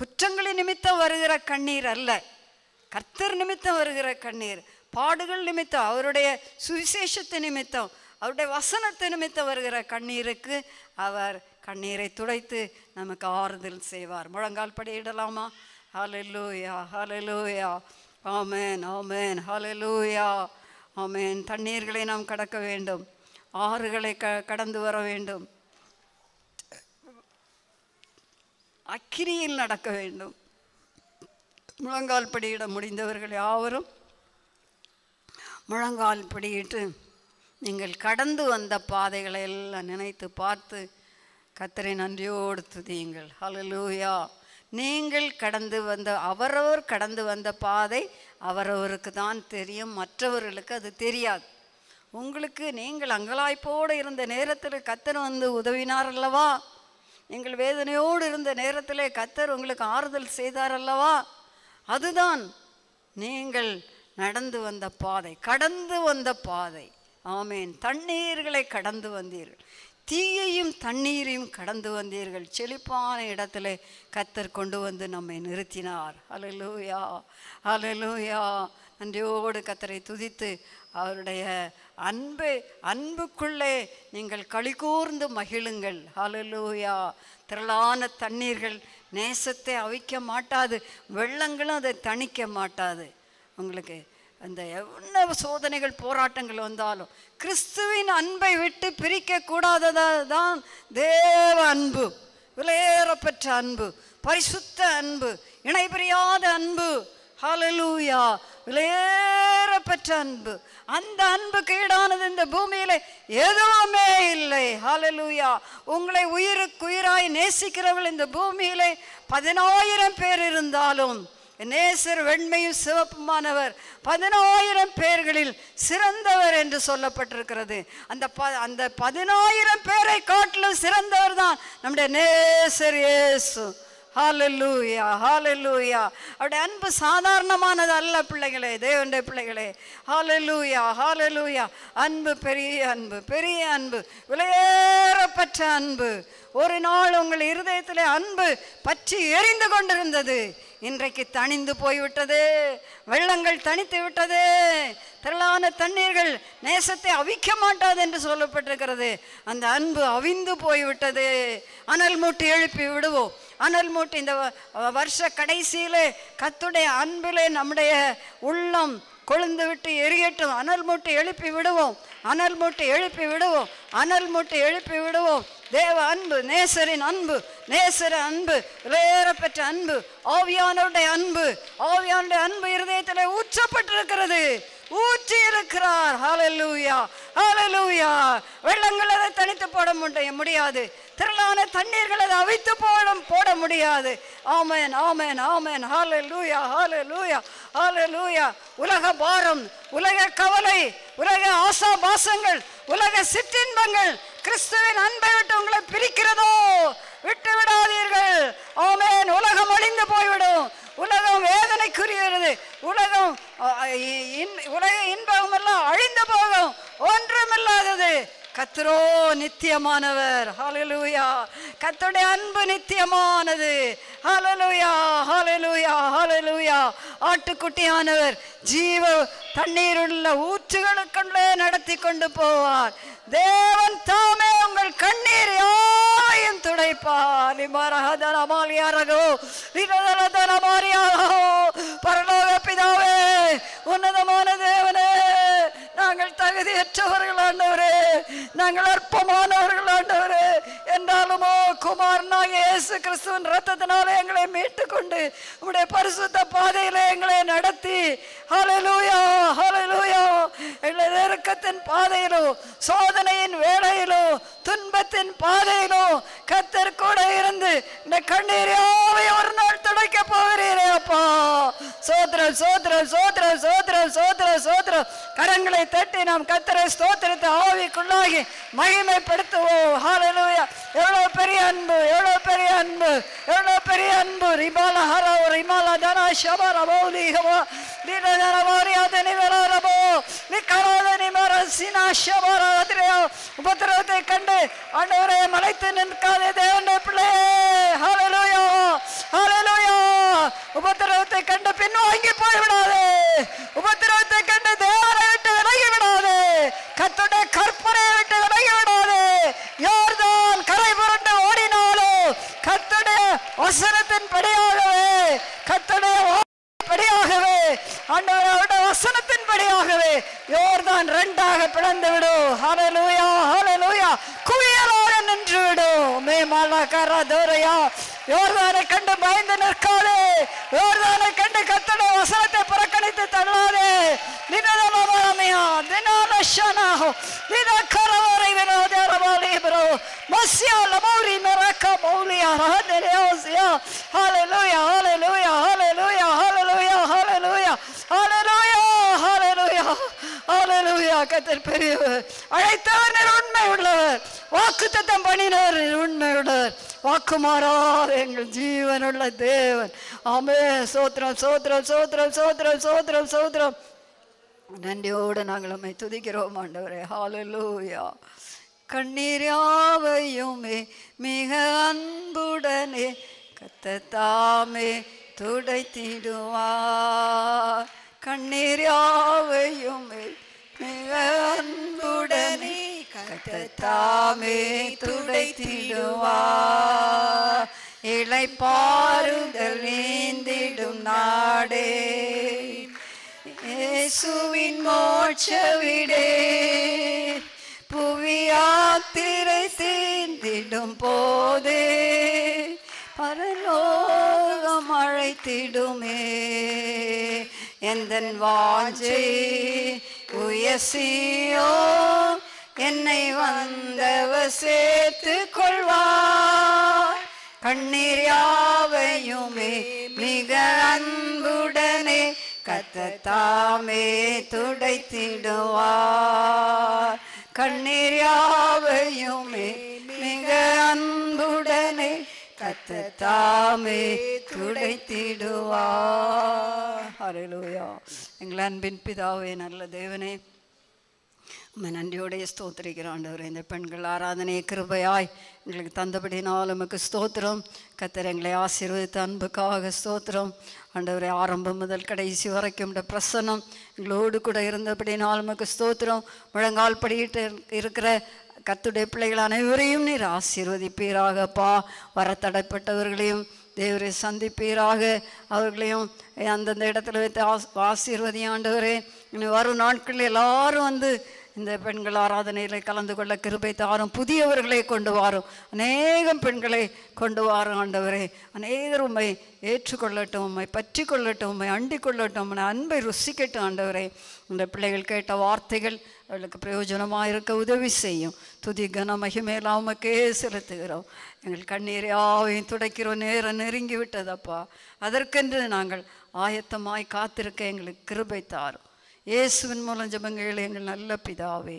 [SPEAKER 1] குற்றங்களின் நிமித்தம் வருகிற கண்ணீர் அல்ல கர்த்தர் நிமித்தம் வருகிற கண்ணீர் பாடுகள் நிமித்தம் அவருடைய சுவிசேஷத்து நிமித்தம் அவருடைய வசனத்து நிமித்தம் வருகிற கண்ணீருக்கு அவர் கண்ணீரை துடைத்து நமக்கு ஆறுதல் செய்வார் முழங்கால் படையிடலாமா ஹலலூயா ஹலலூயா ஆமேன் ஆமேன் ஹலலூயா ஆமேன் தண்ணீர்களை நாம் கடக்க வேண்டும் ஆறுகளை க கடந்து வர வேண்டும் அக்கிரியில் நடக்க வேண்டும் முழங்கால் படியிட முடிந்தவர்கள் யாவரும் முழங்கால் படியிட்டு நீங்கள் கடந்து வந்த பாதைகளை எல்லாம் நினைத்து பார்த்து கத்தரை நன்றியோடு துதியுங்கள் ஹலலூயா நீங்கள் கடந்து வந்த அவரவர் கடந்து வந்த பாதை அவரவருக்கு தான் தெரியும் மற்றவர்களுக்கு அது தெரியாது உங்களுக்கு நீங்கள் அங்கலாய்ப்போடு இருந்த நேரத்தில் கத்தர் வந்து உதவினார் அல்லவா நீங்கள் வேதனையோடு இருந்த நேரத்தில் கத்தர் உங்களுக்கு ஆறுதல் செய்தார் அல்லவா அதுதான் நீங்கள் நடந்து வந்த பாதை கடந்து வந்த பாதை ஆமேன் தண்ணீர்களை கடந்து வந்தீர்கள் தீயையும் தண்ணீரையும் கடந்து வந்தீர்கள் செழிப்பான இடத்துல கத்தர் கொண்டு வந்து நம்மை நிறுத்தினார் அலலூயா அலலூயா நன்றியோடு கத்தரை துதித்து அவருடைய அன்பு அன்புக்குள்ளே நீங்கள் களிகூர்ந்து மகிழுங்கள் அலலூயா திரளான தண்ணீர்கள் நேசத்தை அவிக்க மாட்டாது வெள்ளங்களும் அதை தணிக்க மாட்டாது உங்களுக்கு அந்த எவ்வளவு சோதனைகள் போராட்டங்கள் வந்தாலும் கிறிஸ்துவின் அன்பை விட்டு பிரிக்க கூடாததான் தேவ அன்பு விலையேறப்பெற்ற அன்பு பரிசுத்த அன்பு இணைபிரியாத அன்பு ஹலலூயா விலையேறப்பெற்ற அன்பு அந்த அன்பு கீடானது இந்த பூமியில எதுவுமே இல்லை ஹலலூயா உங்களை உயிருக்குயிராய் நேசிக்கிறவள் இந்த பூமியிலே பதினாயிரம் பேர் இருந்தாலும் நேசர் வெண்மையும் சிவப்புமானவர் பதினாயிரம் பேர்களில் சிறந்தவர் என்று சொல்லப்பட்டிருக்கிறது அந்த ப அந்த பதினாயிரம் பேரை காட்டிலும் சிறந்தவர் தான் நம்முடைய நேசர் ஏசு ஹாலல்லூயா ஹாலல்லூயா அவருடைய அன்பு சாதாரணமானது அல்ல பிள்ளைகளே தேவனுடைய பிள்ளைகளே ஹாலல்லூயா ஹாலல்லூயா அன்பு பெரிய அன்பு பெரிய அன்பு விளையேறப்பட்ட அன்பு ஒரு நாள் உங்கள் இருதயத்தில் அன்பு பற்றி எரிந்து கொண்டிருந்தது இன்றைக்கு தணிந்து போய்விட்டது வெள்ளங்கள் தனித்து விட்டது திரளான தண்ணீர்கள் நேசத்தை அவிக்க மாட்டாது என்று சொல்லப்பட்டிருக்கிறது அந்த அன்பு அவிந்து போய்விட்டது அனல் மூட்டு எழுப்பி விடுவோம் அனல் மூட்டு இந்த வருஷ கடைசியில் கத்துடைய அன்பிலே நம்முடைய உள்ளம் கொழுந்து விட்டு எரியட்டும் அனல் மூட்டி எழுப்பி விடுவோம் அனல் மூட்டி எழுப்பி விடுவோம் அனல் மூட்டு எழுப்பி விடுவோம் தேவ அன்பு நேசரின் அன்பு நேசர அன்பு பெற்ற அன்பு ஆவியானவருடைய அன்பு ஆவியானுடைய அன்பு இருதயத்தில் ஊற்றப்பட்டிருக்கிறது ஊற்றி இருக்கிறார் ஹாலலூயா ஹாலலூயா வெள்ளங்கள் அதை தனித்து போட முடியாது திரளான தண்ணீர்கள் அதை அவித்து போடும் போட முடியாது ஆமேன் ஆமேன் ஆமேன் ஹால லூயா ஹால லூயா ஹால லூயா உலக பாரம் உலக கவலை உலக ஆசா பாசங்கள் உலக சிற்றின்பங்கள் கிறிஸ்துவின் அன்பை விட்டு உங்களை பிரிக்கிறதோ விட்டு விடாதீர்கள் ஆமேன் உலகம் அழிந்து போய்விடும் உலகம் வேதனைக்குரியது உலகம் உலக இன்பம் எல்லாம் அழிந்து போகும் ஒன்றுமில்லாதது கத்தரோ நித்தியமானவர் ஹலலூயா கத்தோடைய அன்பு நித்தியமானது ஹலலூயா ஹலலூயா ஹலலூயா ஆட்டுக்குட்டியானவர் ஜீவ தண்ணீர் உள்ள ஊற்றுகளுக்குள்ளே நடத்தி கொண்டு போவார் தேவன் தாமே உங்கள் கண்ணீர் யாயும் துடைப்பார் பரலோக பிதாவே உன்னதமான தேவனே தகுதியற்றவர்கள் ஆண்டவரே நாங்கள் அற்பமானவர்கள் ஆண்டவரே என்றாலுமோ குமாரனாக இயேசு கிறிஸ்துவின் ரத்தத்தினால எங்களை மீட்டு கொண்டு உங்களுடைய பரிசுத்த பாதையில எங்களை நடத்தி ஹலலூயா ஹலலூயா எங்களை நெருக்கத்தின் பாதையிலோ சோதனையின் வேலையிலோ துன்பத்தின் பாதையிலோ கத்தர் கூட இருந்து இந்த கண்ணீர் யாவை ஒரு நாள் துடைக்க போகிறீரே அப்பா சோத்ர சோத்ர சோத்ர சோத்ர சோத்ர சோத்ர கரங்களை தட்டி நாம் கத்தரை ஸ்தோத்திரத்தை ஆவிக்குள்ளாகி மகிமைப்படுத்துவோம் ஹாலலூயா எவ்வளோ பெரிய அன்பு எவ்வளோ பெரிய அன்பு எவ்வளோ பெரிய அன்பு ரிமால ஹரோ ரிமால தனா ஷபரவோ லீகவோ லீனவோ ரியாதனி வரவோ நிக்கரோதனி மர சினா ஷபரோ உபத்திரவத்தை கண்டு அண்டவரை மலைத்து நிற்காதே தேவனுடைய பிள்ளையே ஹலலோயோ கண்டு போய்விடாதே உபத்திரவத்தை கண்டு தேவரை விலகி விடாது கத்துடைய கற்பனையை விட்டு விலகி விடாது யார்தான் கரை புரண்டு ஓடினாலும் கத்துடைய வசனத்தின் படியாகவே கத்துடைய படியாகவே ஆண்டவரோட வசனத்தின் படியாகவே யோர்தான் ரெண்டாக பிளந்து விடும் ஹலலூயா லூயா குவியலாக நின்று விடும் மே மாலா கரா தோரையா யோர்தானை கண்டு பயந்து நிற்காதே யோர்தானை கண்டு கத்தட வசனத்தை புறக்கணித்து தள்ளாதே நினதமராமியா தினானஷனாகோ தினக்கரவரை வினோதரவாளி பிரோ மஸ்யா லமௌரி நரக்க மௌலியா ரஹதெலியோசியா ஹalleluya ஹalleluya ஹalleluya ஹalleluya ஹalleluya ஹalleluya அழைத்தவர் உண்மை உள்ளவர் வாக்கு தத்தம் பண்ணினவர் உண்மை உள்ளவர் வாக்கு மாறாத எங்கள் ஜீவனுள்ள தேவன் ஆமே சோத்திரம் சோத்திரம் சோத்திரம் சோத்திரம் சோத்திரம் சோத்திரம் நன்றியோடு நாங்கள் அம்மை துதிக்கிறோம் ஆண்டவரே ஹாலலூயா கண்ணீர் யாவையுமே மிக அன்புடனே தாமே துடைத்திடுவார் கண்ணீராவையும் மிக அன்புடனே கத்தத்தாமே துடைத்திடுவா இலை பாருங்கள் நீந்திடும் நாடே இயேசுவின் மோட்ச விடே புவியாத்திரை சேர்ந்திடும் போதே பரலோகம் அழைத்திடுமே எந்தன் வாஞ்சை உயசியோ என்னை வந்தவ சேர்த்து கொள்வார் கண்ணீர் யாவையுமே மிக அன்புடனே கத்தாமே துடைத்திடுவார் கண்ணீர் யாவையுமே மிக அன்புடன் கத்த தாமே எங்கள் அன்பின் பிதாவே நல்ல தேவனே உண்மை நன்றியோடைய ஸ்தோத்திரிக்கிற ஆண்டவர் இந்த பெண்கள் ஆராதனையை கிருபையாய் எங்களுக்கு தந்தபடினால் உமக்கு ஸ்தோத்திரம் கத்தர் எங்களை ஆசீர்வதித்த அன்புக்காக ஸ்தோத்திரம் ஆண்டவரை ஆரம்பம் முதல் கடைசி வரைக்கும் பிரசனம் எங்களோடு கூட இருந்தபடினால் உமக்கு ஸ்தோத்திரம் முழங்கால் படியிட்டு இருக்கிற கத்துடைய பிள்ளைகள் அனைவரையும் நீர் ஆசீர்வதிப்பீராகப்பா வர தடைப்பட்டவர்களையும் தேவரை சந்திப்பீராக அவர்களையும் அந்தந்த இடத்துல வைத்து ஆஸ் ஆசீர்வதியாண்டவரே இனி வரும் நாட்களில் எல்லாரும் வந்து இந்த பெண்கள் ஆராதனையில் கலந்து கொள்ள கிருபை தாரும் புதியவர்களை கொண்டு வாரும் அநேகம் பெண்களை கொண்டு வாரும் ஆண்டவரே அநேகர் உண்மை ஏற்றுக்கொள்ளட்டும் உண்மை பற்றி கொள்ளட்டும் உண்மை அண்டிக் கொள்ளட்டும் அன்பை ருசிக்கட்டும் ஆண்டவரே உங்கள் பிள்ளைகள் கேட்ட வார்த்தைகள் அவர்களுக்கு பிரயோஜனமாக இருக்க உதவி செய்யும் துதி கன மகிமேலாமக்கே செலுத்துகிறோம் எங்கள் கண்ணீர் யாவையும் துடைக்கிறோம் நேரம் நெருங்கி விட்டதப்பா அதற்கென்று நாங்கள் ஆயத்தமாய் காத்திருக்க எங்களுக்கு கிருபை தாரும் இயேசுவின் மூலம் ஜபங்கள் எங்கள் நல்ல பிதாவே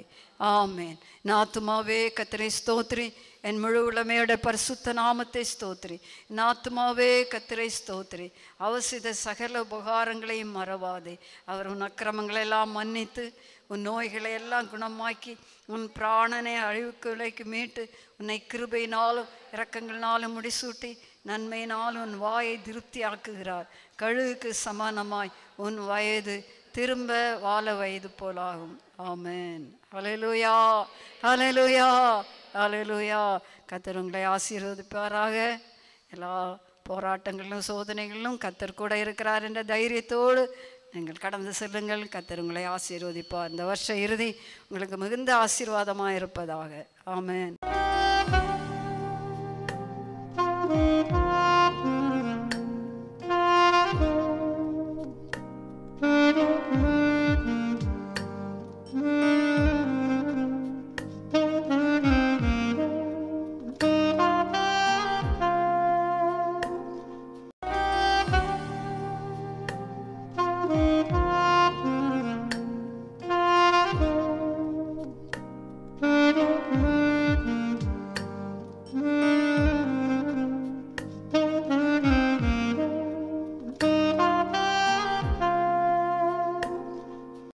[SPEAKER 1] ஆமேன் நாத்துமாவே கத்திரை ஸ்தோத்ரி என் முழு உளமையோட பரிசுத்த நாமத்தை ஸ்தோத்ரி என் ஆத்மாவே கத்திரை ஸ்தோத்ரி அவசித சகல உபகாரங்களையும் மறவாதே அவர் உன் அக்கிரமங்களெல்லாம் மன்னித்து உன் நோய்களை எல்லாம் குணமாக்கி உன் பிராணனை அழிவுக்கு விலைக்கு மீட்டு உன்னை கிருபையினாலும் இரக்கங்களினாலும் முடிசூட்டி நன்மையினாலும் உன் வாயை திருப்தியாக்குகிறார் கழுகுக்கு சமானமாய் உன் வயது திரும்ப வாழ வயது போலாகும் ஆமேன் ஹலலுயா ஹலலுயா அலையலூயா கத்தர் உங்களை ஆசீர்வதிப்பாராக எல்லா போராட்டங்களிலும் சோதனைகளிலும் கத்தர் கூட இருக்கிறார் என்ற தைரியத்தோடு நீங்கள் கடந்து செல்லுங்கள் கத்தர் உங்களை ஆசீர்வதிப்பார் இந்த வருஷ இறுதி உங்களுக்கு மிகுந்த ஆசீர்வாதமாக இருப்பதாக ஆமேன்